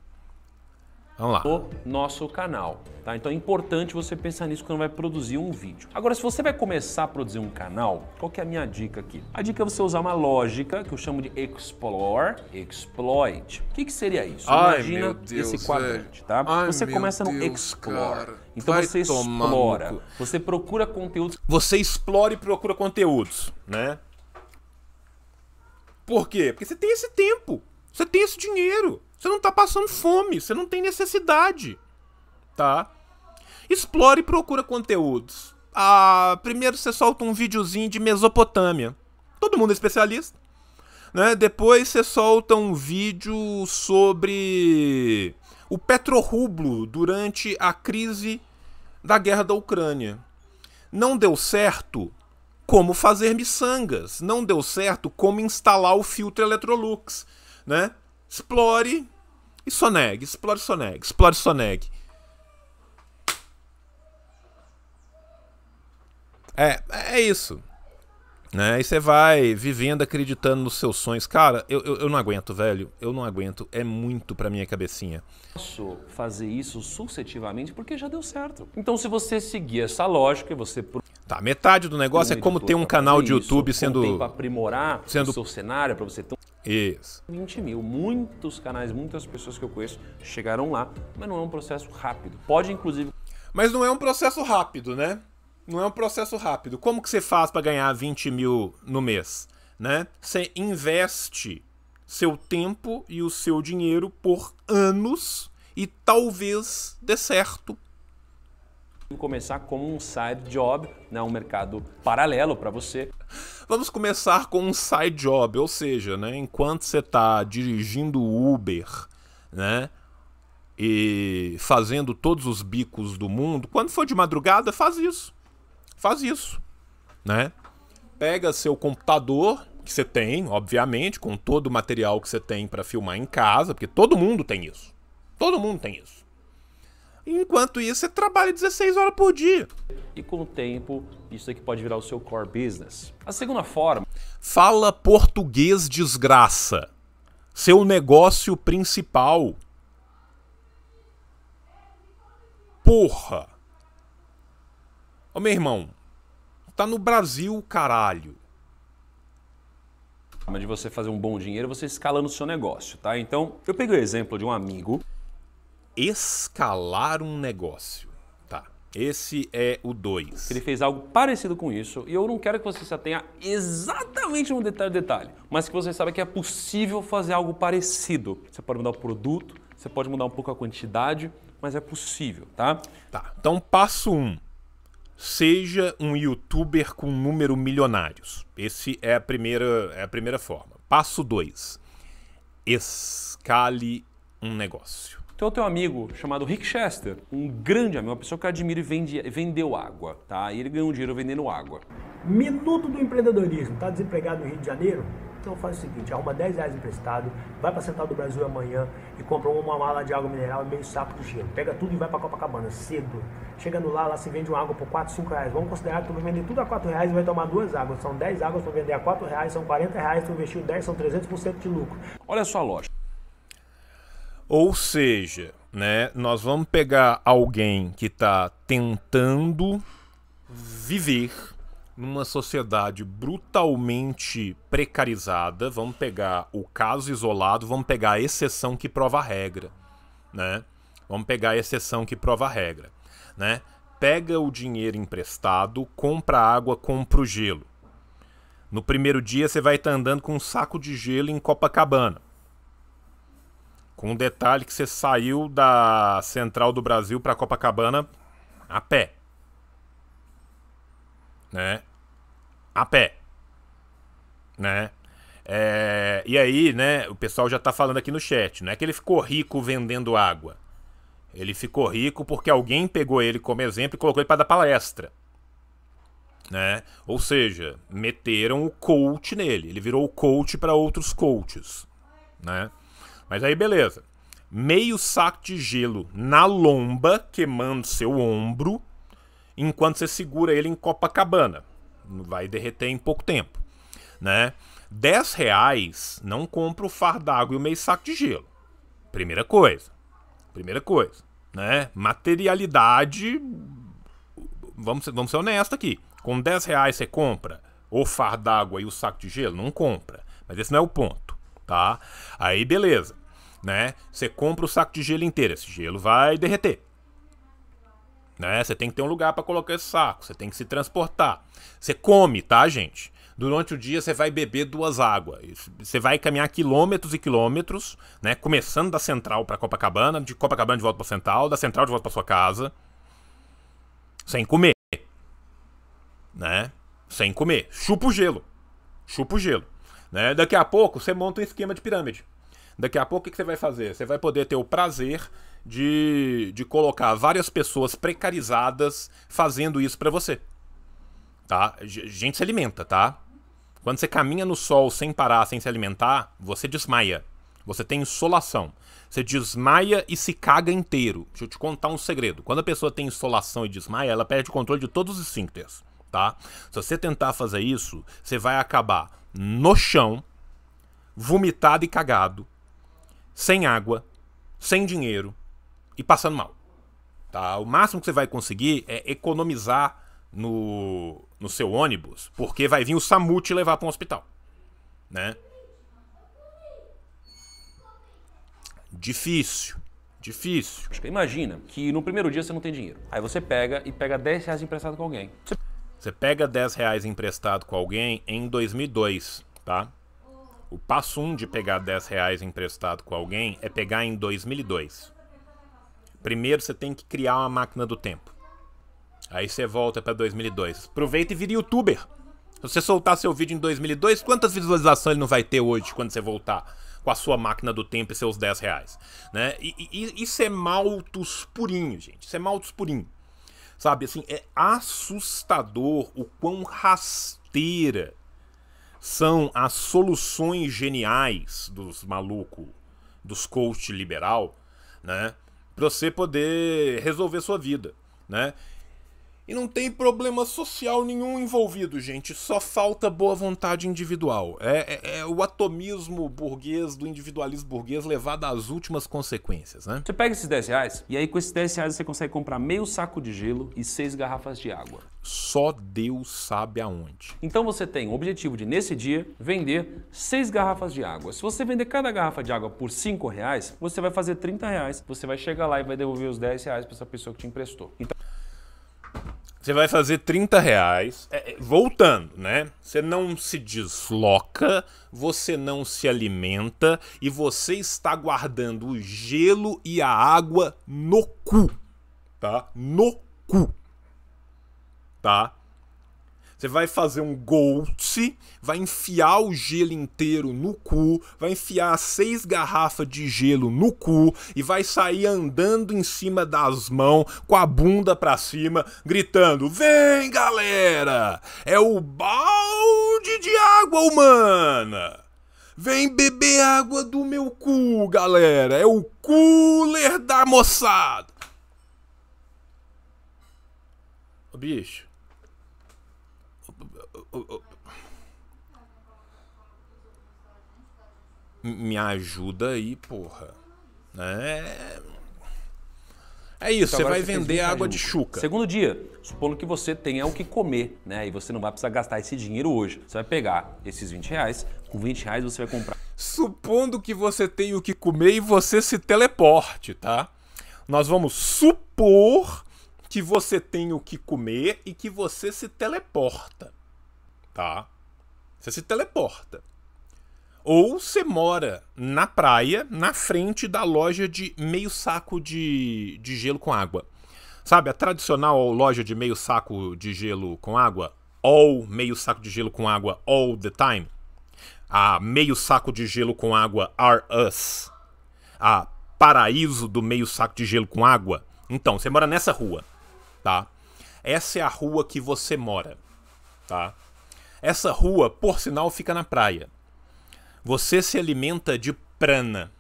Vamos lá. O nosso canal. Tá? Então é importante você pensar nisso quando vai produzir um vídeo. Agora, se você vai começar a produzir um canal, qual que é a minha dica aqui? A dica é você usar uma lógica que eu chamo de explore, exploit. O que, que seria isso? Ai, Imagina Deus, esse é. quadrante, tá? Ai, você começa no Deus, explore. Cara. Então vai você explora, tomando. você procura conteúdos. Você explora e procura conteúdos, né? Por quê? Porque você tem esse tempo, você tem esse dinheiro. Você não tá passando fome, você não tem necessidade, tá? Explore e procura conteúdos. Ah, primeiro você solta um videozinho de Mesopotâmia. Todo mundo é especialista. Né? Depois você solta um vídeo sobre o petrorublo durante a crise da guerra da Ucrânia. Não deu certo como fazer miçangas, não deu certo como instalar o filtro Electrolux, né? explore e sonegue, explore, sonegue, explore, sonegue. É, é isso. Né? E você vai vivendo, acreditando nos seus sonhos. Cara, eu, eu, eu não aguento, velho. Eu não aguento. É muito pra minha cabecinha. Posso fazer isso sucessivamente porque já deu certo. Então, se você seguir essa lógica, você. Tá, metade do negócio um é como ter um canal de YouTube isso, sendo. Sendo. Aprimorar sendo... o seu cenário pra você ter isso. 20 mil. Muitos canais, muitas pessoas que eu conheço chegaram lá, mas não é um processo rápido. Pode, inclusive. Mas não é um processo rápido, né? Não é um processo rápido. Como que você faz para ganhar 20 mil no mês? Né? Você investe seu tempo e o seu dinheiro por anos e talvez dê certo. Começar como um side job, né? um mercado paralelo para você. Vamos começar com um side job, ou seja, né, enquanto você está dirigindo Uber, né, e fazendo todos os bicos do mundo, quando for de madrugada, faz isso. Faz isso, né? Pega seu computador que você tem, obviamente, com todo o material que você tem para filmar em casa, porque todo mundo tem isso. Todo mundo tem isso. Enquanto isso, você trabalha 16 horas por dia. E com o tempo, isso aqui pode virar o seu core business. A segunda forma. Fala português, desgraça. Seu negócio principal. Porra. Ô meu irmão, tá no Brasil, caralho. De você fazer um bom dinheiro, você escalando o seu negócio, tá? Então, eu peguei o exemplo de um amigo escalar um negócio. Tá. Esse é o 2. Ele fez algo parecido com isso e eu não quero que você se atenha exatamente no detalhe, detalhe, mas que você saiba que é possível fazer algo parecido. Você pode mudar o produto, você pode mudar um pouco a quantidade, mas é possível, tá? Tá. Então, passo 1. Um. Seja um youtuber com número milionários. Esse é a primeira, é a primeira forma. Passo 2. Escale um negócio. Então eu tenho um amigo chamado Rick Chester, um grande amigo, uma pessoa que eu admiro e vende, vendeu água, tá? E ele ganhou dinheiro vendendo água. Minuto do empreendedorismo, tá desempregado no Rio de Janeiro? Então faz o seguinte, arruma 10 reais emprestado, vai para Central do Brasil amanhã e compra uma mala de água mineral e meio saco de gelo. Pega tudo e vai para Copacabana, cedo. Chegando lá, lá se vende uma água por 4, 5 reais. Vamos considerar que tu vai vender tudo a 4 reais e vai tomar duas águas. São 10 águas, tu vender a 4 reais, são 40 reais, tu investiu 10, são 300% de lucro. Olha só a loja. Ou seja, né, nós vamos pegar alguém que está tentando viver numa sociedade brutalmente precarizada, vamos pegar o caso isolado, vamos pegar a exceção que prova a regra, né? Vamos pegar a exceção que prova a regra, né? Pega o dinheiro emprestado, compra água, compra o gelo. No primeiro dia você vai estar tá andando com um saco de gelo em Copacabana. Com um detalhe que você saiu da central do Brasil para Copacabana a pé. Né? A pé. Né? É, e aí, né, o pessoal já tá falando aqui no chat, não é que ele ficou rico vendendo água. Ele ficou rico porque alguém pegou ele como exemplo e colocou ele para dar palestra. Né? Ou seja, meteram o coach nele. Ele virou coach para outros coaches, né? Mas aí beleza. Meio saco de gelo na lomba, queimando seu ombro, enquanto você segura ele em Copacabana. Vai derreter em pouco tempo, né? 10 reais não compra o fardago e o meio saco de gelo. Primeira coisa. Primeira coisa, né? Materialidade, vamos ser, vamos ser honestos aqui. Com 10 reais você compra o fardago e o saco de gelo? Não compra. Mas esse não é o ponto tá? Aí beleza, né? Você compra o saco de gelo inteiro, esse gelo vai derreter. Né? Você tem que ter um lugar para colocar esse saco, você tem que se transportar. Você come, tá, gente? Durante o dia você vai beber duas águas. Você vai caminhar quilômetros e quilômetros, né? Começando da central para Copacabana, de Copacabana de volta para central, da central de volta para sua casa. Sem comer. Né? Sem comer. Chupa o gelo. Chupa o gelo. Né? Daqui a pouco você monta um esquema de pirâmide. Daqui a pouco o que você vai fazer? Você vai poder ter o prazer de, de colocar várias pessoas precarizadas fazendo isso para você. Tá? gente se alimenta, tá? Quando você caminha no sol sem parar, sem se alimentar, você desmaia. Você tem insolação. Você desmaia e se caga inteiro. Deixa eu te contar um segredo. Quando a pessoa tem insolação e desmaia, ela perde o controle de todos os esfíncteres, tá? Se você tentar fazer isso, você vai acabar no chão, vomitado e cagado, sem água, sem dinheiro e passando mal. Tá? O máximo que você vai conseguir é economizar no, no seu ônibus, porque vai vir o SAMU te levar para um hospital. Né? Difícil. Difícil. Imagina que no primeiro dia você não tem dinheiro. Aí você pega e pega 10 reais emprestado com alguém. Você você pega 10 reais emprestado com alguém em 2002, tá? O passo 1 um de pegar 10 reais emprestado com alguém é pegar em 2002. Primeiro você tem que criar uma máquina do tempo. Aí você volta para 2002. Aproveita e vira youtuber. Se você soltar seu vídeo em 2002, quantas visualizações ele não vai ter hoje quando você voltar com a sua máquina do tempo e seus 10 reais? Né? E, e, isso é maltos purinho, gente. Isso é maltos purinho. Sabe, assim, é assustador o quão rasteira são as soluções geniais dos malucos, dos coach liberal, né? Pra você poder resolver sua vida, né? E não tem problema social nenhum envolvido, gente. Só falta boa vontade individual. É, é, é, o atomismo burguês, do individualismo burguês levado às últimas consequências, né? Você pega esses 10 reais e aí com esses 10 reais você consegue comprar meio saco de gelo e seis garrafas de água. Só Deus sabe aonde. Então você tem o objetivo de, nesse dia, vender seis garrafas de água. Se você vender cada garrafa de água por 5 reais, você vai fazer 30 reais. Você vai chegar lá e vai devolver os 10 reais para essa pessoa que te emprestou. Então... Você vai fazer 30 reais. É, é, voltando, né? Você não se desloca, você não se alimenta e você está guardando o gelo e a água no cu. Tá? No cu. Tá? Você vai fazer um Goltz, vai enfiar o gelo inteiro no cu, vai enfiar seis garrafas de gelo no cu e vai sair andando em cima das mãos, com a bunda pra cima, gritando: Vem galera! É o balde de água humana! Vem beber água do meu cu, galera! É o cooler da moçada! Bicho, me ajuda aí, porra. É. É isso, então, você vai você vender água de chuca. Segundo dia, supondo que você tenha o que comer, né? E você não vai precisar gastar esse dinheiro hoje. Você vai pegar esses 20 reais, com 20 reais você vai comprar. Supondo que você tenha o que comer e você se teleporte, tá? Nós vamos supor que você tem o que comer e que você se teleporta tá? Você se teleporta. Ou você mora na praia, na frente da loja de meio saco de, de gelo com água. Sabe, a tradicional loja de meio saco de gelo com água? All meio saco de gelo com água all the time. A meio saco de gelo com água are us. A paraíso do meio saco de gelo com água. Então, você mora nessa rua, tá? Essa é a rua que você mora, tá? Essa rua, por sinal, fica na praia. Você se alimenta de prana.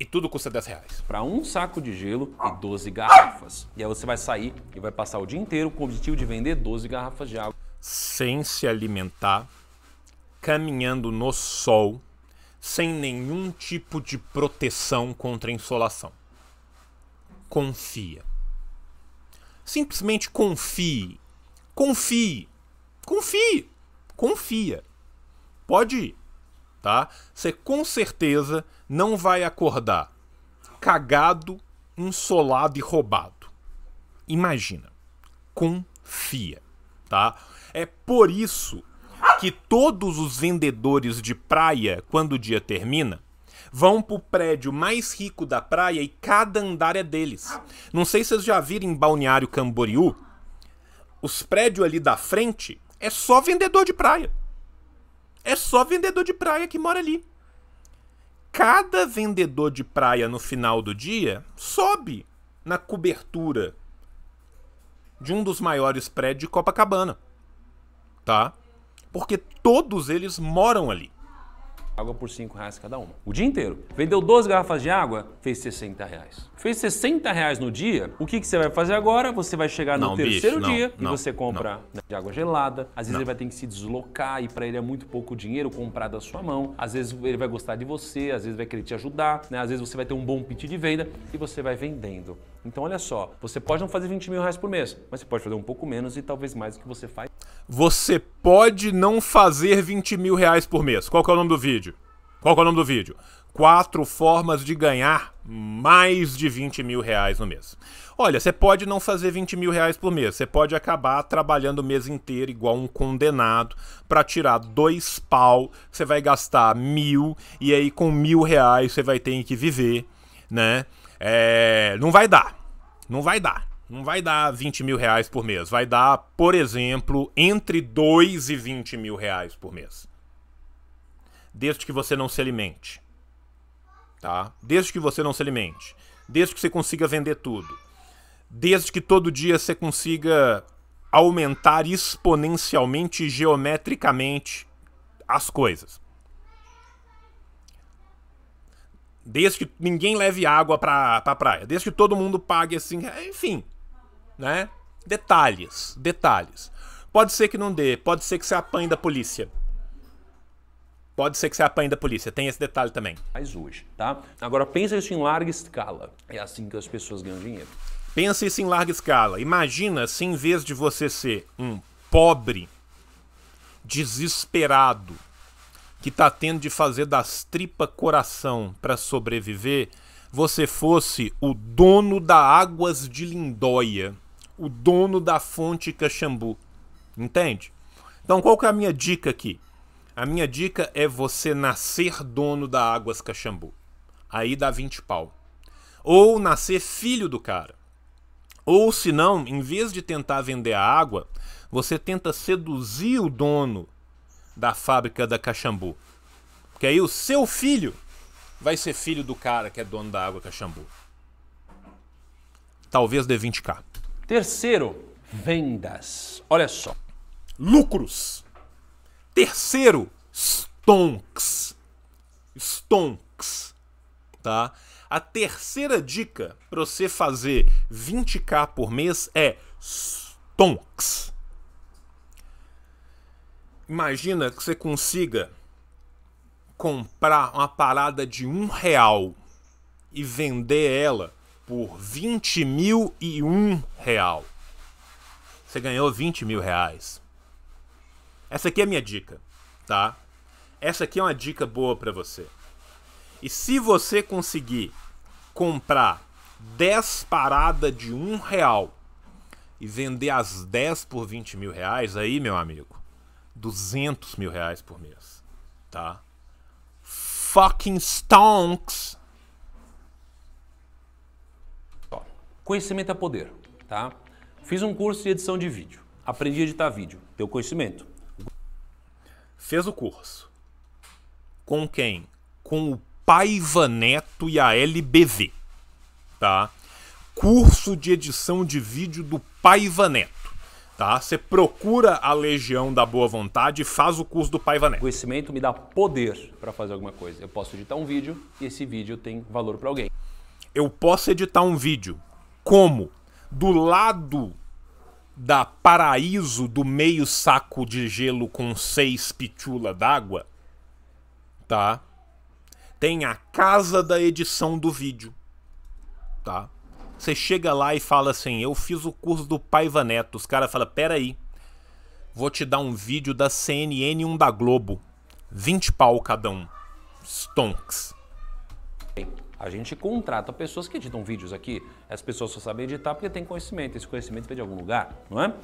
E tudo custa 10 reais. Para um saco de gelo e 12 garrafas. E aí você vai sair e vai passar o dia inteiro com o objetivo de vender 12 garrafas de água. Sem se alimentar, caminhando no sol, sem nenhum tipo de proteção contra insolação. Confia. Simplesmente confie. Confie confie. Confia. Pode ir. Tá? Você com certeza não vai acordar cagado, insolado e roubado. Imagina. Confia, tá? É por isso que todos os vendedores de praia, quando o dia termina, vão pro prédio mais rico da praia e cada andar é deles. Não sei se vocês já viram em Balneário Camboriú, os prédios ali da frente é só vendedor de praia. É só vendedor de praia que mora ali. Cada vendedor de praia no final do dia sobe na cobertura de um dos maiores prédios de Copacabana. Tá? Porque todos eles moram ali. Água por 5 reais cada uma. O dia inteiro. Vendeu 12 garrafas de água, fez 60 reais. Fez 60 reais no dia, o que, que você vai fazer agora? Você vai chegar no terceiro bicho, dia não, e você compra não. de água gelada. Às vezes ele vai ter que se deslocar e para ele é muito pouco dinheiro comprar da sua mão. Às vezes ele vai gostar de você, às vezes vai querer te ajudar, né? às vezes você vai ter um bom pitch de venda e você vai vendendo. Então, olha só, você pode não fazer 20 mil reais por mês, mas você pode fazer um pouco menos e talvez mais do que você faz. Você pode não fazer 20 mil reais por mês. Qual que é o nome do vídeo? Qual que é o nome do vídeo? Quatro formas de ganhar mais de 20 mil reais no mês. Olha, você pode não fazer 20 mil reais por mês, você pode acabar trabalhando o mês inteiro igual um condenado para tirar dois pau, você vai gastar mil e aí com mil reais você vai ter que viver, né? É, não vai dar. Não vai dar. Não vai dar 20 mil reais por mês. Vai dar, por exemplo, entre 2 e 20 mil reais por mês. Desde que você não se alimente. Tá? Desde que você não se alimente. Desde que você consiga vender tudo. Desde que todo dia você consiga aumentar exponencialmente e geometricamente as coisas. Desde que ninguém leve água pra, pra praia. Desde que todo mundo pague assim. É, enfim. Né? Detalhes. Detalhes. Pode ser que não dê. Pode ser que você apanhe da polícia. Pode ser que você apanhe da polícia, tem esse detalhe também. Mas hoje, tá? Agora pensa isso em larga escala. É assim que as pessoas ganham dinheiro. Pensa isso em larga escala. Imagina se em vez de você ser um pobre, desesperado, que está tendo de fazer das tripas coração para sobreviver, você fosse o dono da Águas de Lindóia, o dono da fonte Caxambu. Entende? Então qual que é a minha dica aqui? A minha dica é você nascer dono da Águas Caxambu. Aí dá 20 pau. Ou nascer filho do cara. Ou se não, em vez de tentar vender a água, você tenta seduzir o dono da fábrica da Caxambu. Porque aí o seu filho vai ser filho do cara que é dono da água Caxambu. Talvez dê 20k. Terceiro, vendas. Olha só. Lucros. Terceiro, stonks. Stonks. Tá? A terceira dica para você fazer 20k por mês é stonks. Imagina que você consiga comprar uma parada de um real e vender ela por 20 mil e um real. Você ganhou 20 mil reais. Essa aqui é a minha dica, tá? Essa aqui é uma dica boa para você. E se você conseguir comprar 10 paradas de um real e vender as 10 por 20 mil reais, aí, meu amigo, 200 mil reais por mês, tá? Fucking stonks! Ó, conhecimento é poder, tá? Fiz um curso de edição de vídeo. Aprendi a editar vídeo. Teu conhecimento. Fez o curso. Com quem? Com o Paiva Neto e a LBV, tá? Curso de edição de vídeo do Paiva Neto tá? Você procura a legião da boa vontade e faz o curso do Paiva Neto. O conhecimento me dá poder para fazer alguma coisa. Eu posso editar um vídeo e esse vídeo tem valor para alguém. Eu posso editar um vídeo. Como? Do lado da paraíso do meio saco de gelo com seis pitula d'água, tá? Tem a casa da edição do vídeo, tá? Você chega lá e fala assim: Eu fiz o curso do Paiva Neto. Os caras falam: Peraí, vou te dar um vídeo da CNN um da Globo. 20 pau cada um. Stonks. A gente contrata pessoas que editam vídeos aqui. As pessoas só sabem editar porque tem conhecimento. Esse conhecimento vem de algum lugar, não é?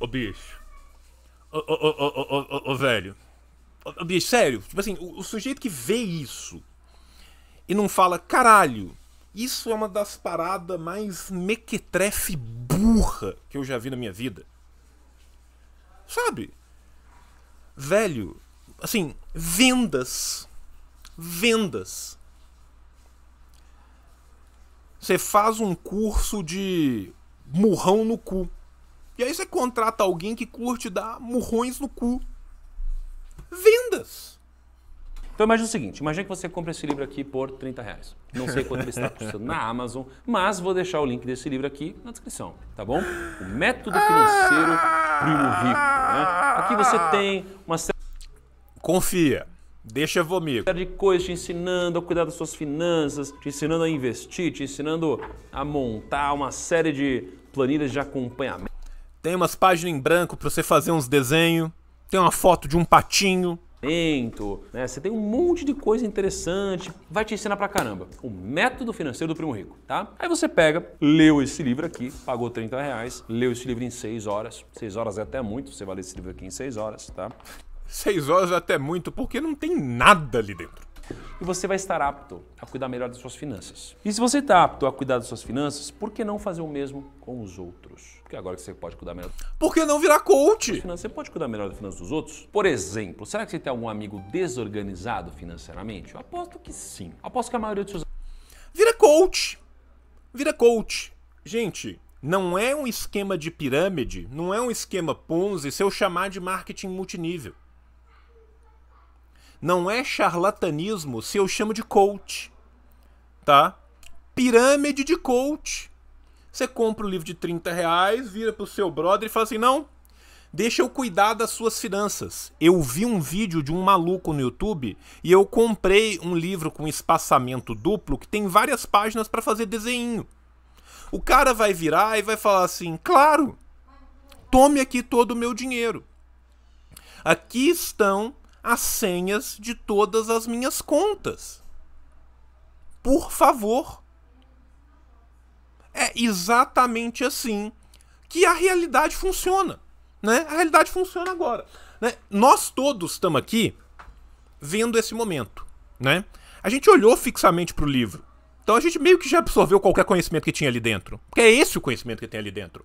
Ô bicho. Ô, ô, ô, ô, velho. Ô, bicho, sério. Tipo assim, o, o sujeito que vê isso e não fala, caralho, isso é uma das paradas mais mequetrefe burra que eu já vi na minha vida. Sabe? Velho, assim, vendas. Vendas. Você faz um curso de murrão no cu. E aí você contrata alguém que curte dar murrões no cu. Vendas. Então imagina o seguinte, imagina que você compra esse livro aqui por 30 reais. Não sei quanto ele está custando na Amazon, mas vou deixar o link desse livro aqui na descrição, tá bom? O Método Financeiro Primo Rico. Né? Aqui você tem uma série... Confia. Deixa Uma Série de coisas te ensinando a cuidar das suas finanças, te ensinando a investir, te ensinando a montar uma série de planilhas de acompanhamento. Tem umas páginas em branco para você fazer uns desenhos. Tem uma foto de um patinho investimento, né? Você tem um monte de coisa interessante, vai te ensinar pra caramba. O método financeiro do Primo Rico, tá? Aí você pega, leu esse livro aqui, pagou 30 reais, leu esse livro em 6 horas. 6 horas é até muito, você vai ler esse livro aqui em 6 horas, tá? 6 horas é até muito, porque não tem nada ali dentro e você vai estar apto a cuidar melhor das suas finanças. E se você está apto a cuidar das suas finanças, por que não fazer o mesmo com os outros? Porque agora que você pode cuidar melhor. Por que não virar coach? Você pode cuidar melhor das finanças dos outros? Por exemplo, será que você tem algum amigo desorganizado financeiramente? Eu aposto que sim. Aposto que a maioria dos seus. Vira coach! Vira coach! Gente, não é um esquema de pirâmide, não é um esquema Ponzi se eu chamar de marketing multinível. Não é charlatanismo se eu chamo de coach, tá? Pirâmide de coach. Você compra o um livro de 30 reais, vira pro seu brother e fala assim: não, deixa eu cuidar das suas finanças. Eu vi um vídeo de um maluco no YouTube e eu comprei um livro com espaçamento duplo que tem várias páginas para fazer desenho. O cara vai virar e vai falar assim: claro, tome aqui todo o meu dinheiro. Aqui estão as senhas de todas as minhas contas. Por favor. É exatamente assim que a realidade funciona. Né? A realidade funciona agora. Né? Nós todos estamos aqui vendo esse momento. Né? A gente olhou fixamente para o livro. Então a gente meio que já absorveu qualquer conhecimento que tinha ali dentro. Porque é esse o conhecimento que tem ali dentro.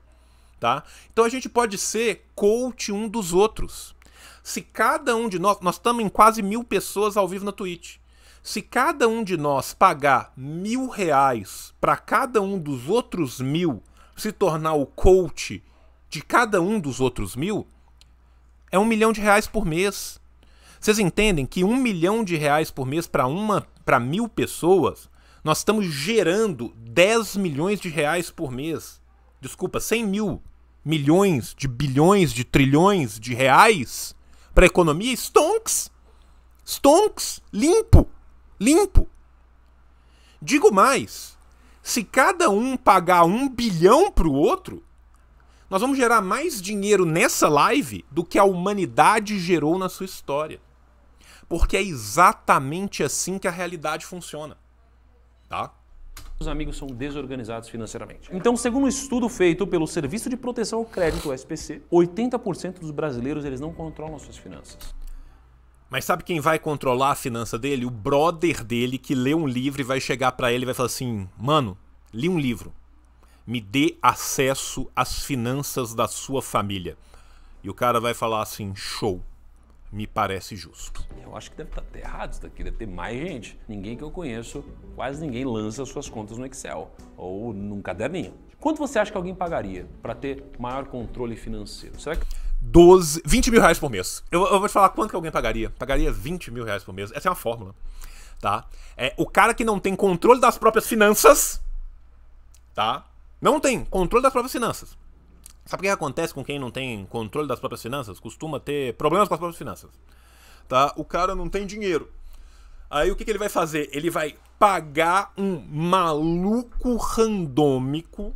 Tá? Então a gente pode ser coach um dos outros. Se cada um de nós, nós estamos em quase mil pessoas ao vivo na Twitch. Se cada um de nós pagar mil reais para cada um dos outros mil se tornar o coach de cada um dos outros mil, é um milhão de reais por mês. Vocês entendem que um milhão de reais por mês para uma para mil pessoas, nós estamos gerando 10 milhões de reais por mês. Desculpa, 100 mil milhões de bilhões de trilhões de reais para a economia? Stonks! Stonks! Limpo! Limpo! Digo mais: se cada um pagar um bilhão para o outro, nós vamos gerar mais dinheiro nessa live do que a humanidade gerou na sua história. Porque é exatamente assim que a realidade funciona. Tá? os amigos são desorganizados financeiramente. Então, segundo um estudo feito pelo Serviço de Proteção ao Crédito, o SPC, 80% dos brasileiros eles não controlam suas finanças. Mas sabe quem vai controlar a finança dele? O brother dele que lê um livro e vai chegar para ele e vai falar assim: "Mano, li um livro. Me dê acesso às finanças da sua família". E o cara vai falar assim: "Show" me parece justo. Eu acho que deve estar tá errado isso daqui, deve ter mais gente. Ninguém que eu conheço, quase ninguém lança suas contas no Excel ou num caderninho. Quanto você acha que alguém pagaria para ter maior controle financeiro? Será que. 12, 20 mil reais por mês. Eu, eu, vou te falar quanto que alguém pagaria. Pagaria 20 mil reais por mês. Essa é uma fórmula. Tá? É, o cara que não tem controle das próprias finanças. Tá? Não tem controle das próprias finanças. Sabe o que acontece com quem não tem controle das próprias finanças? Costuma ter problemas com as próprias finanças. Tá? O cara não tem dinheiro. Aí o que, que ele vai fazer? Ele vai pagar um maluco randômico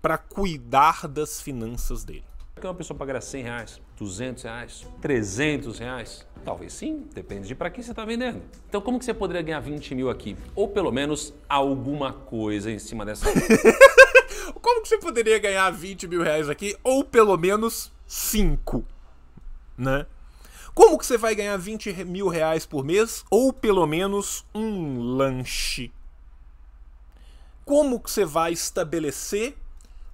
para cuidar das finanças dele. Que uma pessoa pagar 100 reais, 200 reais, 300 reais? Talvez sim, depende de para que você está vendendo. Então como que você poderia ganhar 20 mil aqui? Ou pelo menos alguma coisa em cima dessa... [laughs] Como que você poderia ganhar 20 mil reais aqui? Ou pelo menos 5, né? Como que você vai ganhar 20 mil reais por mês? Ou pelo menos um lanche? Como que você vai estabelecer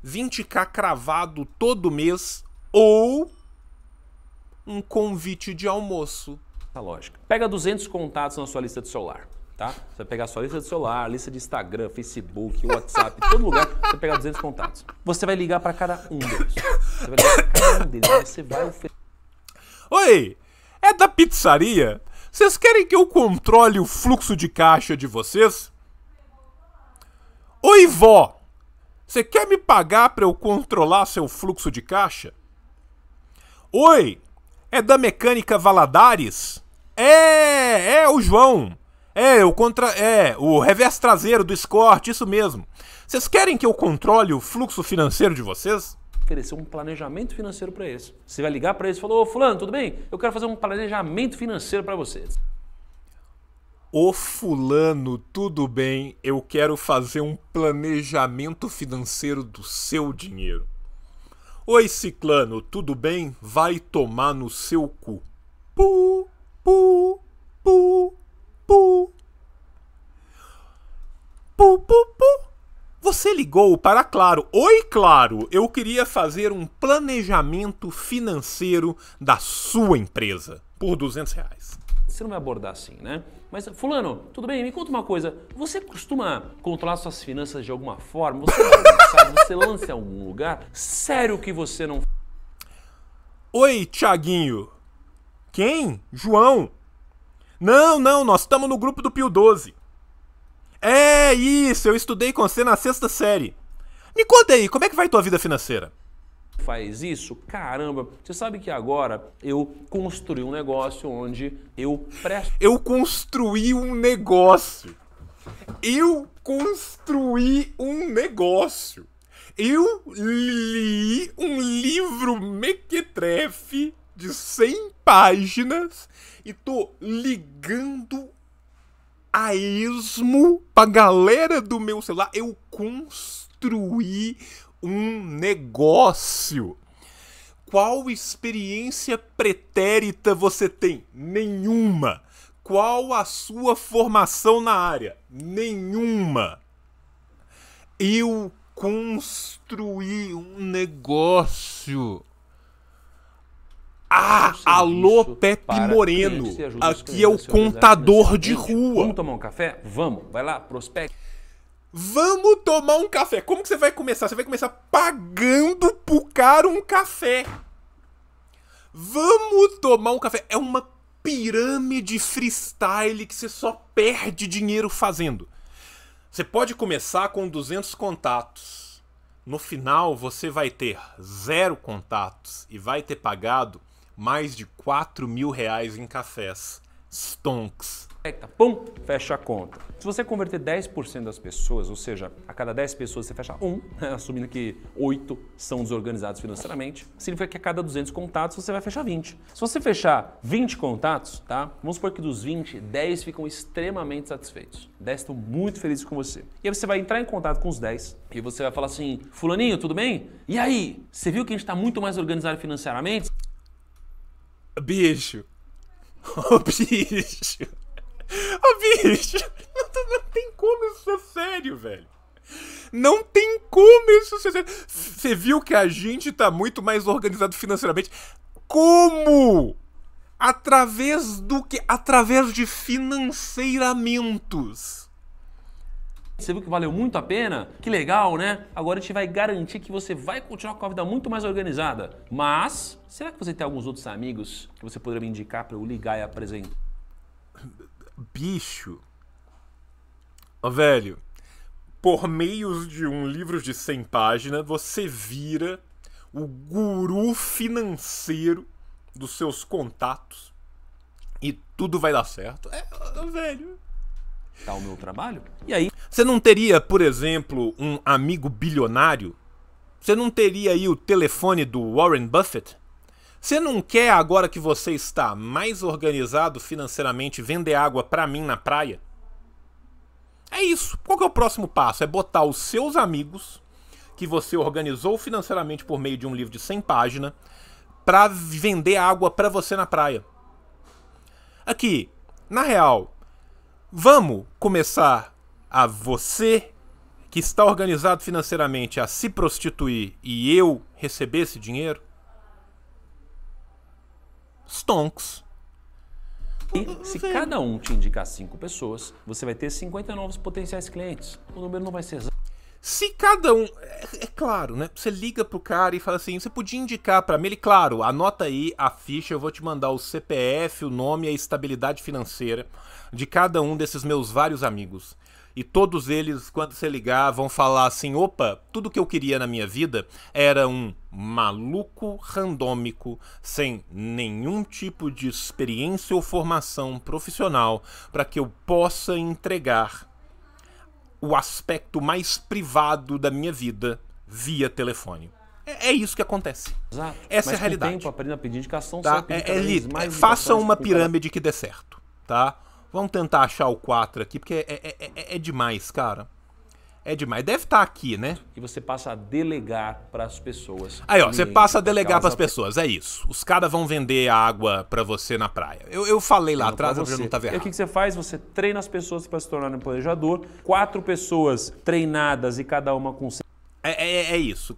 20k cravado todo mês? Ou um convite de almoço? Tá lógico. Pega 200 contatos na sua lista de celular tá? Você vai pegar sua lista de celular, lista de Instagram, Facebook, WhatsApp, [laughs] todo lugar, você vai pegar 200 contatos. Você vai ligar para cada um deles. Você vai ligar para cada um deles você vai oferecer. Oi, é da pizzaria? Vocês querem que eu controle o fluxo de caixa de vocês? Oi, vó! Você quer me pagar para eu controlar seu fluxo de caixa? Oi, é da mecânica Valadares? É, é o João. É, o contra. É, o revés traseiro do Escort, isso mesmo. Vocês querem que eu controle o fluxo financeiro de vocês? Oferecer um planejamento financeiro para eles. Você vai ligar para eles e falar: Ô, Fulano, tudo bem? Eu quero fazer um planejamento financeiro para vocês. Ô, Fulano, tudo bem? Eu quero fazer um planejamento financeiro do seu dinheiro. Oi, Ciclano, tudo bem? Vai tomar no seu cu. Pu, pu, pu. Pu. Pu, pu, pu. Você ligou para Claro. Oi, Claro! Eu queria fazer um planejamento financeiro da sua empresa por 200 reais. Você não vai abordar assim, né? Mas, Fulano, tudo bem? Me conta uma coisa. Você costuma controlar suas finanças de alguma forma? Você, sabe, [laughs] você lança em algum lugar? Sério que você não. Oi, Tiaguinho. Quem? João. Não, não, nós estamos no grupo do Pio 12. É isso, eu estudei com você na sexta série. Me conta aí, como é que vai tua vida financeira? Faz isso? Caramba, você sabe que agora eu construí um negócio onde eu presto. Eu construí um negócio. Eu construí um negócio. Eu li um livro mequetrefe de 100 páginas e tô ligando a esmo pra galera do meu celular. Eu construí um negócio. Qual experiência pretérita você tem? Nenhuma. Qual a sua formação na área? Nenhuma. Eu construí um negócio. Ah, é alô Pepe Moreno. Aqui é o contador de rua. Vamos tomar um café? Vamos. Vai lá, prospect. Vamos tomar um café. Como que você vai começar? Você vai começar pagando pro cara um café. Vamos tomar um café. É uma pirâmide freestyle que você só perde dinheiro fazendo. Você pode começar com 200 contatos. No final, você vai ter zero contatos e vai ter pagado mais de 4 mil reais em cafés. Stonks. Eita, pum, fecha a conta. Se você converter 10% das pessoas, ou seja, a cada 10 pessoas você fecha um, [laughs] assumindo que 8 são desorganizados financeiramente, significa que a cada 200 contatos você vai fechar 20. Se você fechar 20 contatos, tá? Vamos supor que dos 20, 10 ficam extremamente satisfeitos. 10 estão muito felizes com você. E aí você vai entrar em contato com os 10 e você vai falar assim: Fulaninho, tudo bem? E aí? Você viu que a gente está muito mais organizado financeiramente? [laughs] Bicho. Ô oh, bicho. Ô oh, bicho. Não, não tem como isso ser sério, velho. Não tem como isso ser sério. Você viu que a gente tá muito mais organizado financeiramente. Como? Através do que? Através de financiamentos. Você viu que valeu muito a pena? Que legal, né? Agora a gente vai garantir que você vai continuar com a vida muito mais organizada. Mas, será que você tem alguns outros amigos que você poderia me indicar para eu ligar e apresentar? Bicho. Ó, oh, velho. Por meio de um livro de 100 páginas, você vira o guru financeiro dos seus contatos e tudo vai dar certo. É, velho, tá o meu trabalho. E aí. Você não teria, por exemplo, um amigo bilionário? Você não teria aí o telefone do Warren Buffett? Você não quer, agora que você está mais organizado financeiramente, vender água para mim na praia? É isso. Qual é o próximo passo? É botar os seus amigos, que você organizou financeiramente por meio de um livro de 100 páginas, para vender água para você na praia. Aqui, na real, Vamos começar a você que está organizado financeiramente a se prostituir e eu receber esse dinheiro? Stonks. E se cada um te indicar cinco pessoas, você vai ter 50 novos potenciais clientes. O número não vai ser exato. Se cada um. É, é, claro, né? Você liga pro cara e fala assim: você podia indicar para mim? Ele, claro, anota aí a ficha, eu vou te mandar o CPF, o nome e a estabilidade financeira de cada um desses meus vários amigos. E todos eles, quando você ligar, vão falar assim: opa, tudo que eu queria na minha vida era um maluco randômico, sem nenhum tipo de experiência ou formação profissional, para que eu possa entregar o aspecto mais privado da minha vida via telefone. É, é isso que acontece. Exato. Essa Mas é a realidade. Tempo, aprendendo a pedir indicação, tá? Pedir é, é, uma pirâmide que dê certo, tá? Vamos tentar achar o 4 aqui, porque é, é, é, é, é demais, cara. É demais. Deve estar tá aqui, né? E você passa a delegar para as pessoas. Aí, ó, você passa a delegar para as pessoas, é isso. Os caras vão vender água para você na praia. Eu, eu falei lá atrás, eu não estava errado. E o que, que você faz? Você treina as pessoas para se tornarem um planejador. Quatro pessoas treinadas e cada uma com é, é, é, isso.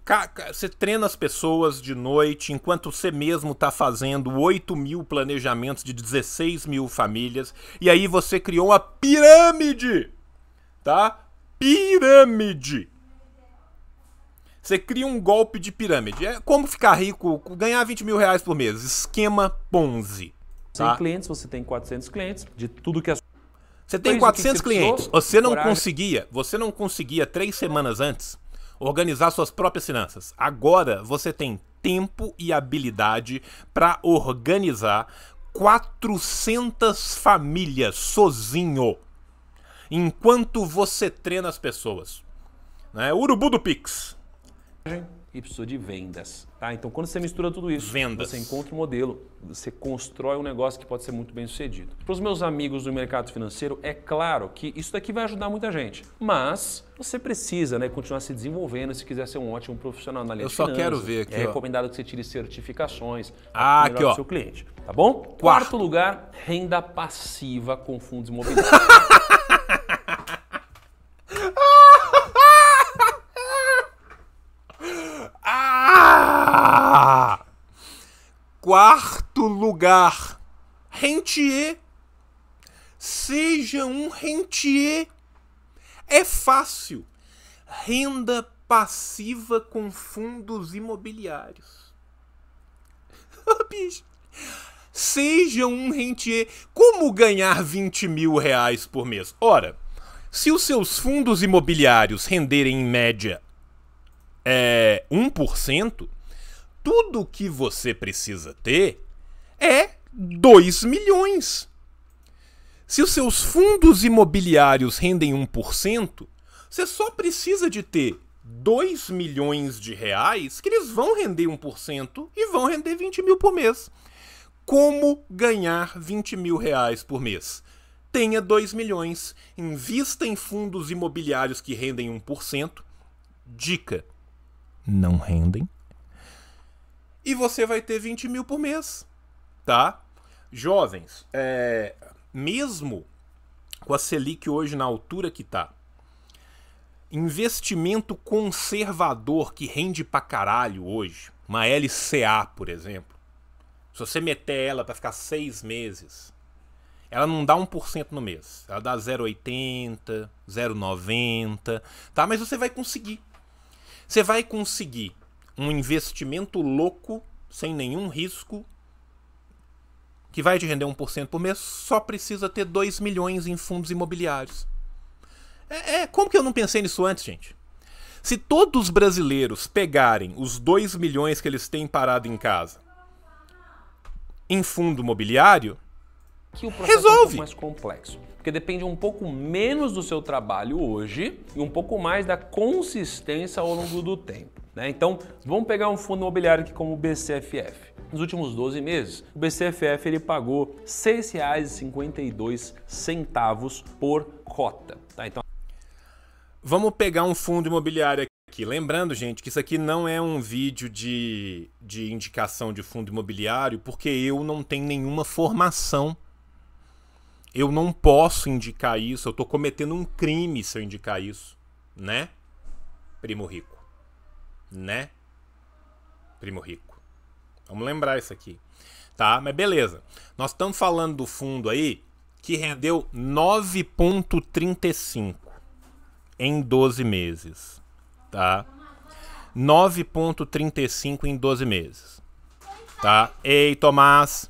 Você treina as pessoas de noite, enquanto você mesmo está fazendo 8 mil planejamentos de 16 mil famílias, e aí você criou uma pirâmide, tá? pirâmide. Você cria um golpe de pirâmide. É como ficar rico, ganhar 20 mil reais por mês. Esquema Ponzi. Tá? 100 clientes, você tem 400 clientes, de tudo que é... Você tem 400 você clientes. Precisou, você não coragem. conseguia, você não conseguia três semanas antes organizar suas próprias finanças. Agora você tem tempo e habilidade para organizar 400 famílias sozinho enquanto você treina as pessoas. Né? Urubu do Pix. E precisa de vendas. Tá? Então, quando você mistura tudo isso, vendas. você encontra um modelo, você constrói um negócio que pode ser muito bem sucedido. Para os meus amigos do mercado financeiro, é claro que isso daqui vai ajudar muita gente. Mas você precisa né, continuar se desenvolvendo se quiser ser um ótimo profissional na área Eu só finanças, quero ver aqui. É ó. recomendado que você tire certificações ah, para o seu cliente. Tá bom? Quarto. Quarto lugar, renda passiva com fundos imobiliários. [laughs] Quarto lugar, rentier. Seja um rentier. É fácil. Renda passiva com fundos imobiliários. [laughs] Bicho. Seja um rentier. Como ganhar 20 mil reais por mês? Ora, se os seus fundos imobiliários renderem em média é, 1%, tudo que você precisa ter é 2 milhões. Se os seus fundos imobiliários rendem 1%, você só precisa de ter 2 milhões de reais, que eles vão render 1% e vão render 20 mil por mês. Como ganhar 20 mil reais por mês? Tenha 2 milhões, invista em fundos imobiliários que rendem 1%. Dica: não rendem e você vai ter 20 mil por mês, tá? Jovens, é, mesmo com a Selic hoje na altura que tá, investimento conservador que rende pra caralho hoje, uma LCA, por exemplo, se você meter ela para ficar seis meses, ela não dá 1% no mês. Ela dá 0,80, 0,90, tá? Mas você vai conseguir. Você vai conseguir um investimento louco, sem nenhum risco, que vai te render 1% por mês, só precisa ter 2 milhões em fundos imobiliários. É, é, como que eu não pensei nisso antes, gente? Se todos os brasileiros pegarem os 2 milhões que eles têm parado em casa em fundo imobiliário, que o é resolve. É mais complexo porque depende um pouco menos do seu trabalho hoje e um pouco mais da consistência ao longo do tempo. Né? Então, vamos pegar um fundo imobiliário aqui como o BCFF. Nos últimos 12 meses, o BCFF ele pagou R$ 6,52 por cota. Tá? Então... Vamos pegar um fundo imobiliário aqui. Lembrando, gente, que isso aqui não é um vídeo de, de indicação de fundo imobiliário, porque eu não tenho nenhuma formação eu não posso indicar isso, eu estou cometendo um crime se eu indicar isso, né? Primo rico. Né? Primo rico. Vamos lembrar isso aqui. Tá? Mas beleza. Nós estamos falando do fundo aí que rendeu 9.35 em 12 meses, tá? 9.35 em 12 meses. Tá? Ei, Tomás,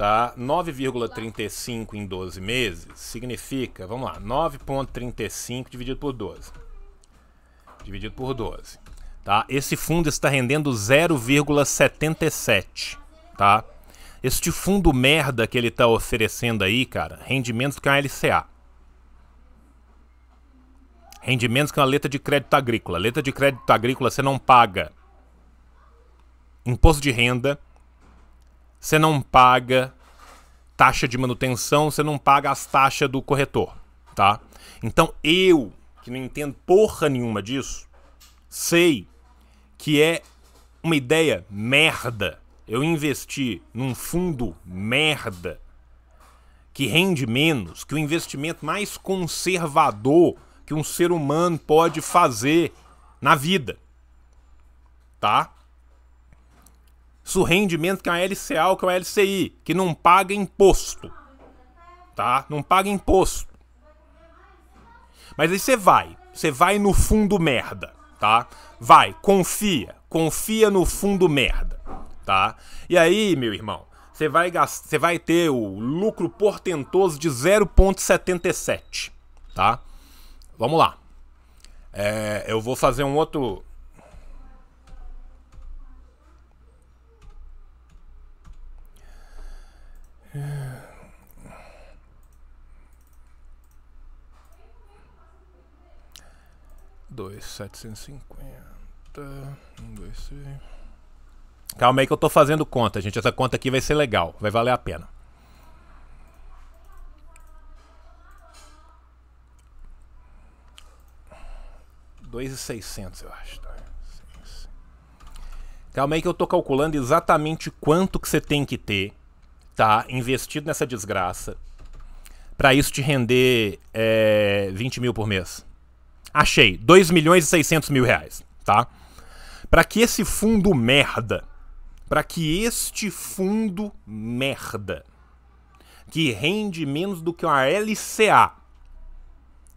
tá? 9,35 em 12 meses significa, vamos lá, 9,35 dividido por 12. Dividido por 12, tá? Esse fundo está rendendo 0,77, tá? Este fundo merda que ele está oferecendo aí, cara, rendimentos que a LCA. Rendimentos que uma letra de crédito agrícola. Letra de crédito agrícola você não paga imposto de renda, você não paga taxa de manutenção, você não paga as taxas do corretor, tá? Então eu, que não entendo porra nenhuma disso, sei que é uma ideia merda. Eu investi num fundo merda que rende menos que o investimento mais conservador que um ser humano pode fazer na vida. Tá? Isso rendimento menos que é uma LCA ou que é uma LCI, que não paga imposto. Tá? Não paga imposto. Mas aí você vai. Você vai no fundo merda, tá? Vai, confia. Confia no fundo merda, tá? E aí, meu irmão, você vai, você vai ter o lucro portentoso de 0,77, tá? Vamos lá. É, eu vou fazer um outro 2, 750. 1, 2, 3. Calma aí que eu tô fazendo conta, gente. Essa conta aqui vai ser legal, vai valer a pena. Dois seiscentos, eu acho. Tá? Calma aí que eu tô calculando exatamente quanto que você tem que ter, tá? Investido nessa desgraça. Pra isso te render é, 20 mil por mês. Achei, 2 milhões e 600 mil reais, tá? Para que esse fundo merda, para que este fundo merda, que rende menos do que uma LCA,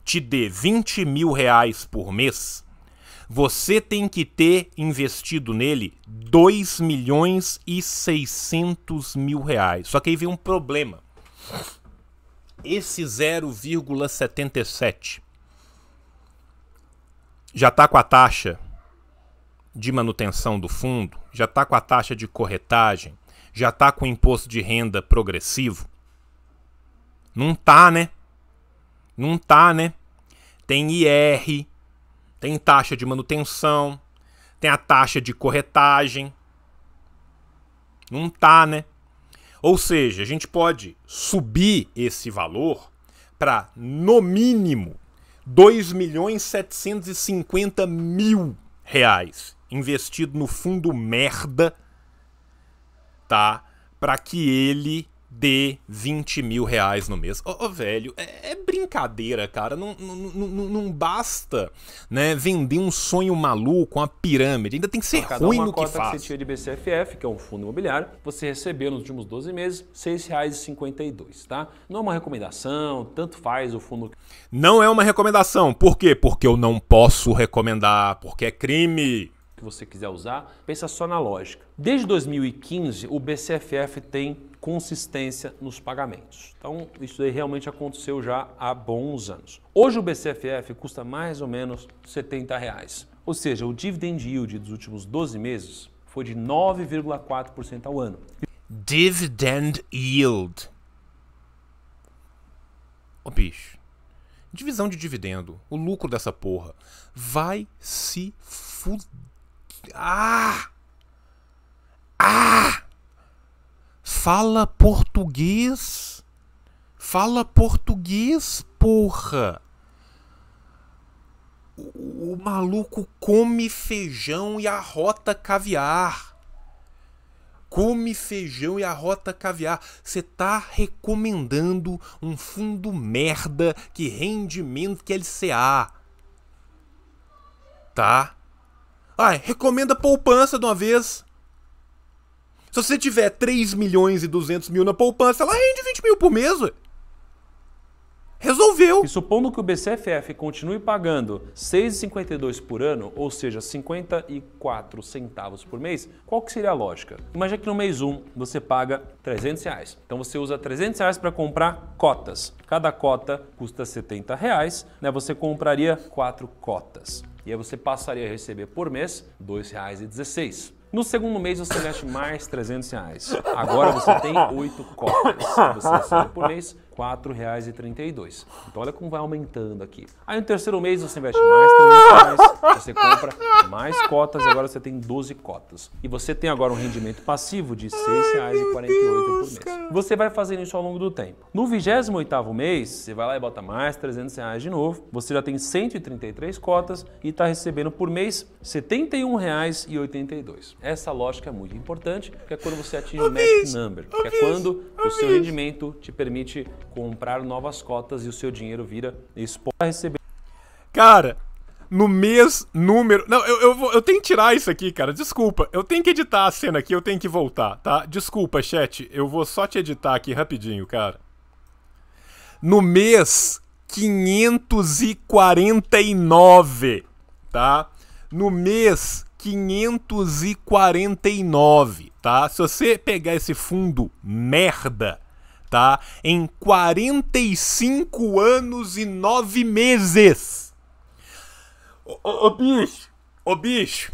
te dê 20 mil reais por mês, você tem que ter investido nele 2 milhões e 600 mil reais. Só que aí vem um problema. Esse 0,77 já está com a taxa de manutenção do fundo, já está com a taxa de corretagem, já está com o imposto de renda progressivo? Não tá, né? Não tá, né? Tem IR, tem taxa de manutenção, tem a taxa de corretagem. Não tá, né? Ou seja, a gente pode subir esse valor para no mínimo 2 milhões 750 mil reais investido no fundo merda, tá? Para que ele de 20 mil reais no mês. Ô, oh, oh, velho, é, é, brincadeira, cara. Não, não, não, não, basta né, vender um sonho maluco, uma pirâmide. Ainda tem que ser ruim no que faz. Cada uma cota que você de BCFF, que é um fundo imobiliário, você recebeu nos últimos 12 meses R$ 6,52, tá? Não é uma recomendação, tanto faz o fundo... Não é uma recomendação. Por quê? Porque eu não posso recomendar, porque é crime que você quiser usar, pensa só na lógica. Desde 2015, o BCFF tem consistência nos pagamentos. Então, isso aí realmente aconteceu já há bons anos. Hoje o BCFF custa mais ou menos R$ 70. Reais. Ou seja, o dividend yield dos últimos 12 meses foi de 9,4% ao ano. Dividend yield. Ô oh, bicho, divisão de dividendo, o lucro dessa porra vai se fuder. Ah! Ah! Fala português. Fala português, porra. O, o maluco come feijão e arrota caviar. Come feijão e arrota caviar. Você tá recomendando um fundo merda que rendimento que LCA. Tá? Ai, recomenda poupança de uma vez. Se você tiver 3 milhões e 200 mil na poupança, ela rende 20 mil por mês. Ué. Resolveu. E supondo que o BCFF continue pagando 6,52 por ano, ou seja, 54 centavos por mês, qual que seria a lógica? Imagina que no mês 1 você paga 300 reais. Então você usa 300 reais para comprar cotas. Cada cota custa 70 reais, né? Você compraria 4 cotas. E aí você passaria a receber por mês R$ 2,16. No segundo mês você mexe mais 300 reais. Agora você tem oito cópias. Você recebe por mês R$ 4,32. Então olha como vai aumentando aqui. Aí no terceiro mês você investe mais, mais, você compra mais cotas e agora você tem 12 cotas. E você tem agora um rendimento passivo de R$ 6,48 por mês. Cara. Você vai fazendo isso ao longo do tempo. No 28 mês, você vai lá e bota mais R$ 300 reais de novo. Você já tem 133 cotas e está recebendo por mês R$ 71,82. Essa lógica é muito importante, porque é quando você atinge o, o number, que é quando o, o seu rendimento te permite comprar novas cotas e o seu dinheiro vira exposto receber. Cara, no mês número. Não, eu, eu, eu tenho que tirar isso aqui, cara. Desculpa. Eu tenho que editar a cena aqui, eu tenho que voltar, tá? Desculpa, chat. Eu vou só te editar aqui rapidinho, cara. No mês 549, tá? No mês 549, tá? Se você pegar esse fundo merda tá? Em 45 anos e 9 meses. Ô, ô, bicho, ô bicho.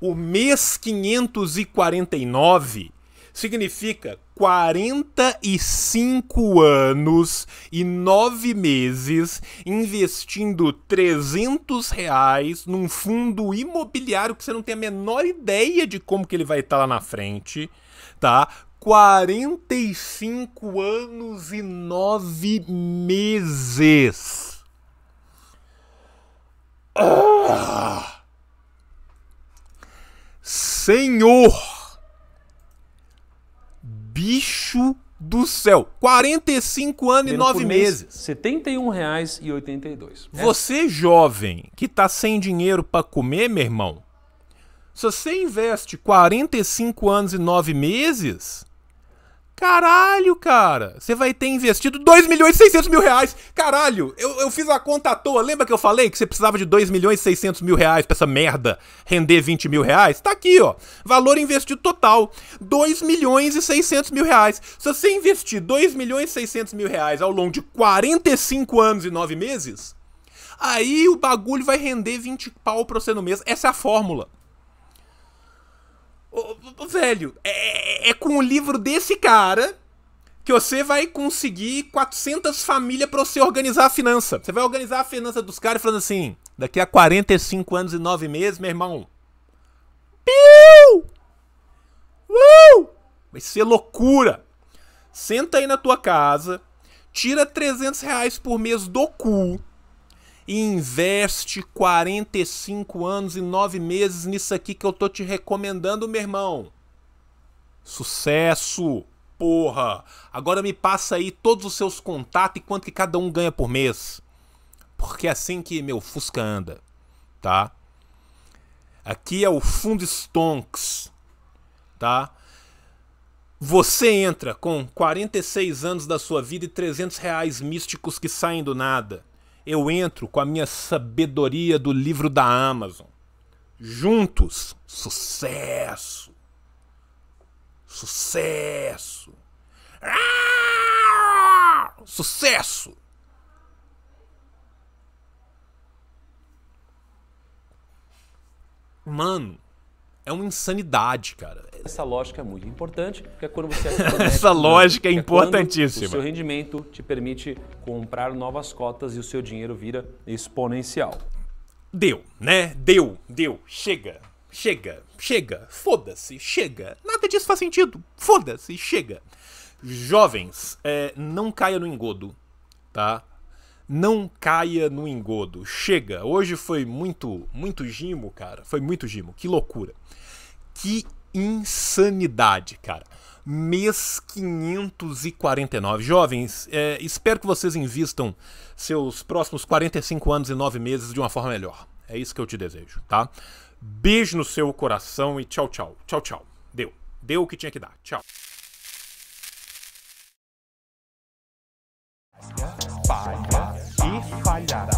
O mês 549 significa 45 anos e 9 meses investindo 300 reais num fundo imobiliário que você não tem a menor ideia de como que ele vai estar lá na frente, tá? 45 anos e 9 meses. Ah! Senhor! Bicho do céu. 45 anos e 9 meses. R$ 71,82. dois. Você jovem que tá sem dinheiro para comer, meu irmão, se você investe 45 anos e 9 meses, Caralho, cara, você vai ter investido 2 milhões e 600 mil reais. Caralho, eu, eu fiz a conta à toa. Lembra que eu falei que você precisava de 2 milhões e 600 mil reais pra essa merda render 20 mil reais? Tá aqui, ó. Valor investido total, 2 milhões e 600 mil reais. Se você investir 2 milhões e 600 mil reais ao longo de 45 anos e 9 meses, aí o bagulho vai render 20 pau pra você no mês. Essa é a fórmula. Velho, é, é com o livro desse cara que você vai conseguir 400 famílias para você organizar a finança. Você vai organizar a finança dos caras falando assim: daqui a 45 anos e 9 meses, meu irmão. Piu! Uh! Vai ser loucura. Senta aí na tua casa, tira 300 reais por mês do cu e investe 45 anos e 9 meses nisso aqui que eu tô te recomendando, meu irmão. Sucesso! Porra! Agora me passa aí todos os seus contatos e quanto que cada um ganha por mês. Porque é assim que meu Fusca anda, tá? Aqui é o Fundo Stonks, tá? Você entra com 46 anos da sua vida e 300 reais místicos que saem do nada eu entro com a minha sabedoria do livro da Amazon. Juntos, sucesso! Sucesso! Ah! Sucesso! Mano, é uma insanidade, cara. Essa lógica é muito importante, porque é quando você... [laughs] Essa lógica é, é importantíssima. É o seu rendimento te permite comprar novas cotas e o seu dinheiro vira exponencial. Deu, né? Deu, deu. Chega, chega, chega. Foda-se, chega. Nada disso faz sentido. Foda-se, chega. Jovens, é, não caia no engodo, tá? não caia no engodo. Chega. Hoje foi muito, muito gimo, cara. Foi muito gimo. Que loucura. Que insanidade, cara. Mês 549. Jovens, é, espero que vocês invistam seus próximos 45 anos e 9 meses de uma forma melhor. É isso que eu te desejo, tá? Beijo no seu coração e tchau, tchau. Tchau, tchau. Deu. Deu o que tinha que dar. Tchau. e falhará.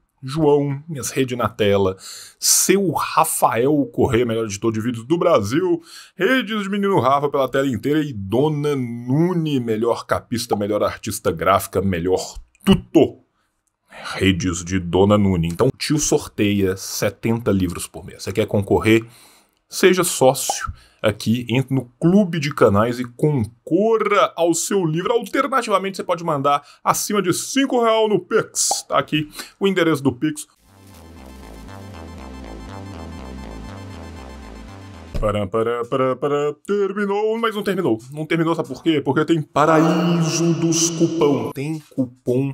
João, minhas redes na tela, seu Rafael Correia, melhor editor de vídeos do Brasil, redes de Menino Rafa pela tela inteira e Dona Nune, melhor capista, melhor artista gráfica, melhor tutor. Redes de Dona Nune. Então, tio sorteia 70 livros por mês. Você quer concorrer? Seja sócio aqui, entre no clube de canais e concorra ao seu livro. Alternativamente, você pode mandar acima de cinco real no Pix. Tá aqui o endereço do Pix. para para para para Terminou, mas não terminou. Não terminou, sabe por quê? Porque tem Paraíso dos Cupom. Tem cupom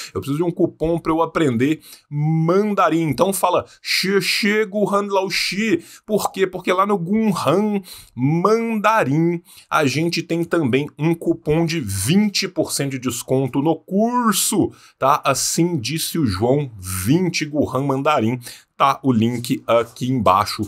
eu preciso de um cupom para eu aprender mandarim. Então fala Chego Lao Laoshi. Por quê? Porque lá no Guhan Mandarim a gente tem também um cupom de 20% de desconto no curso, tá? Assim disse o João, 20 Guhan Mandarim. Tá o link aqui embaixo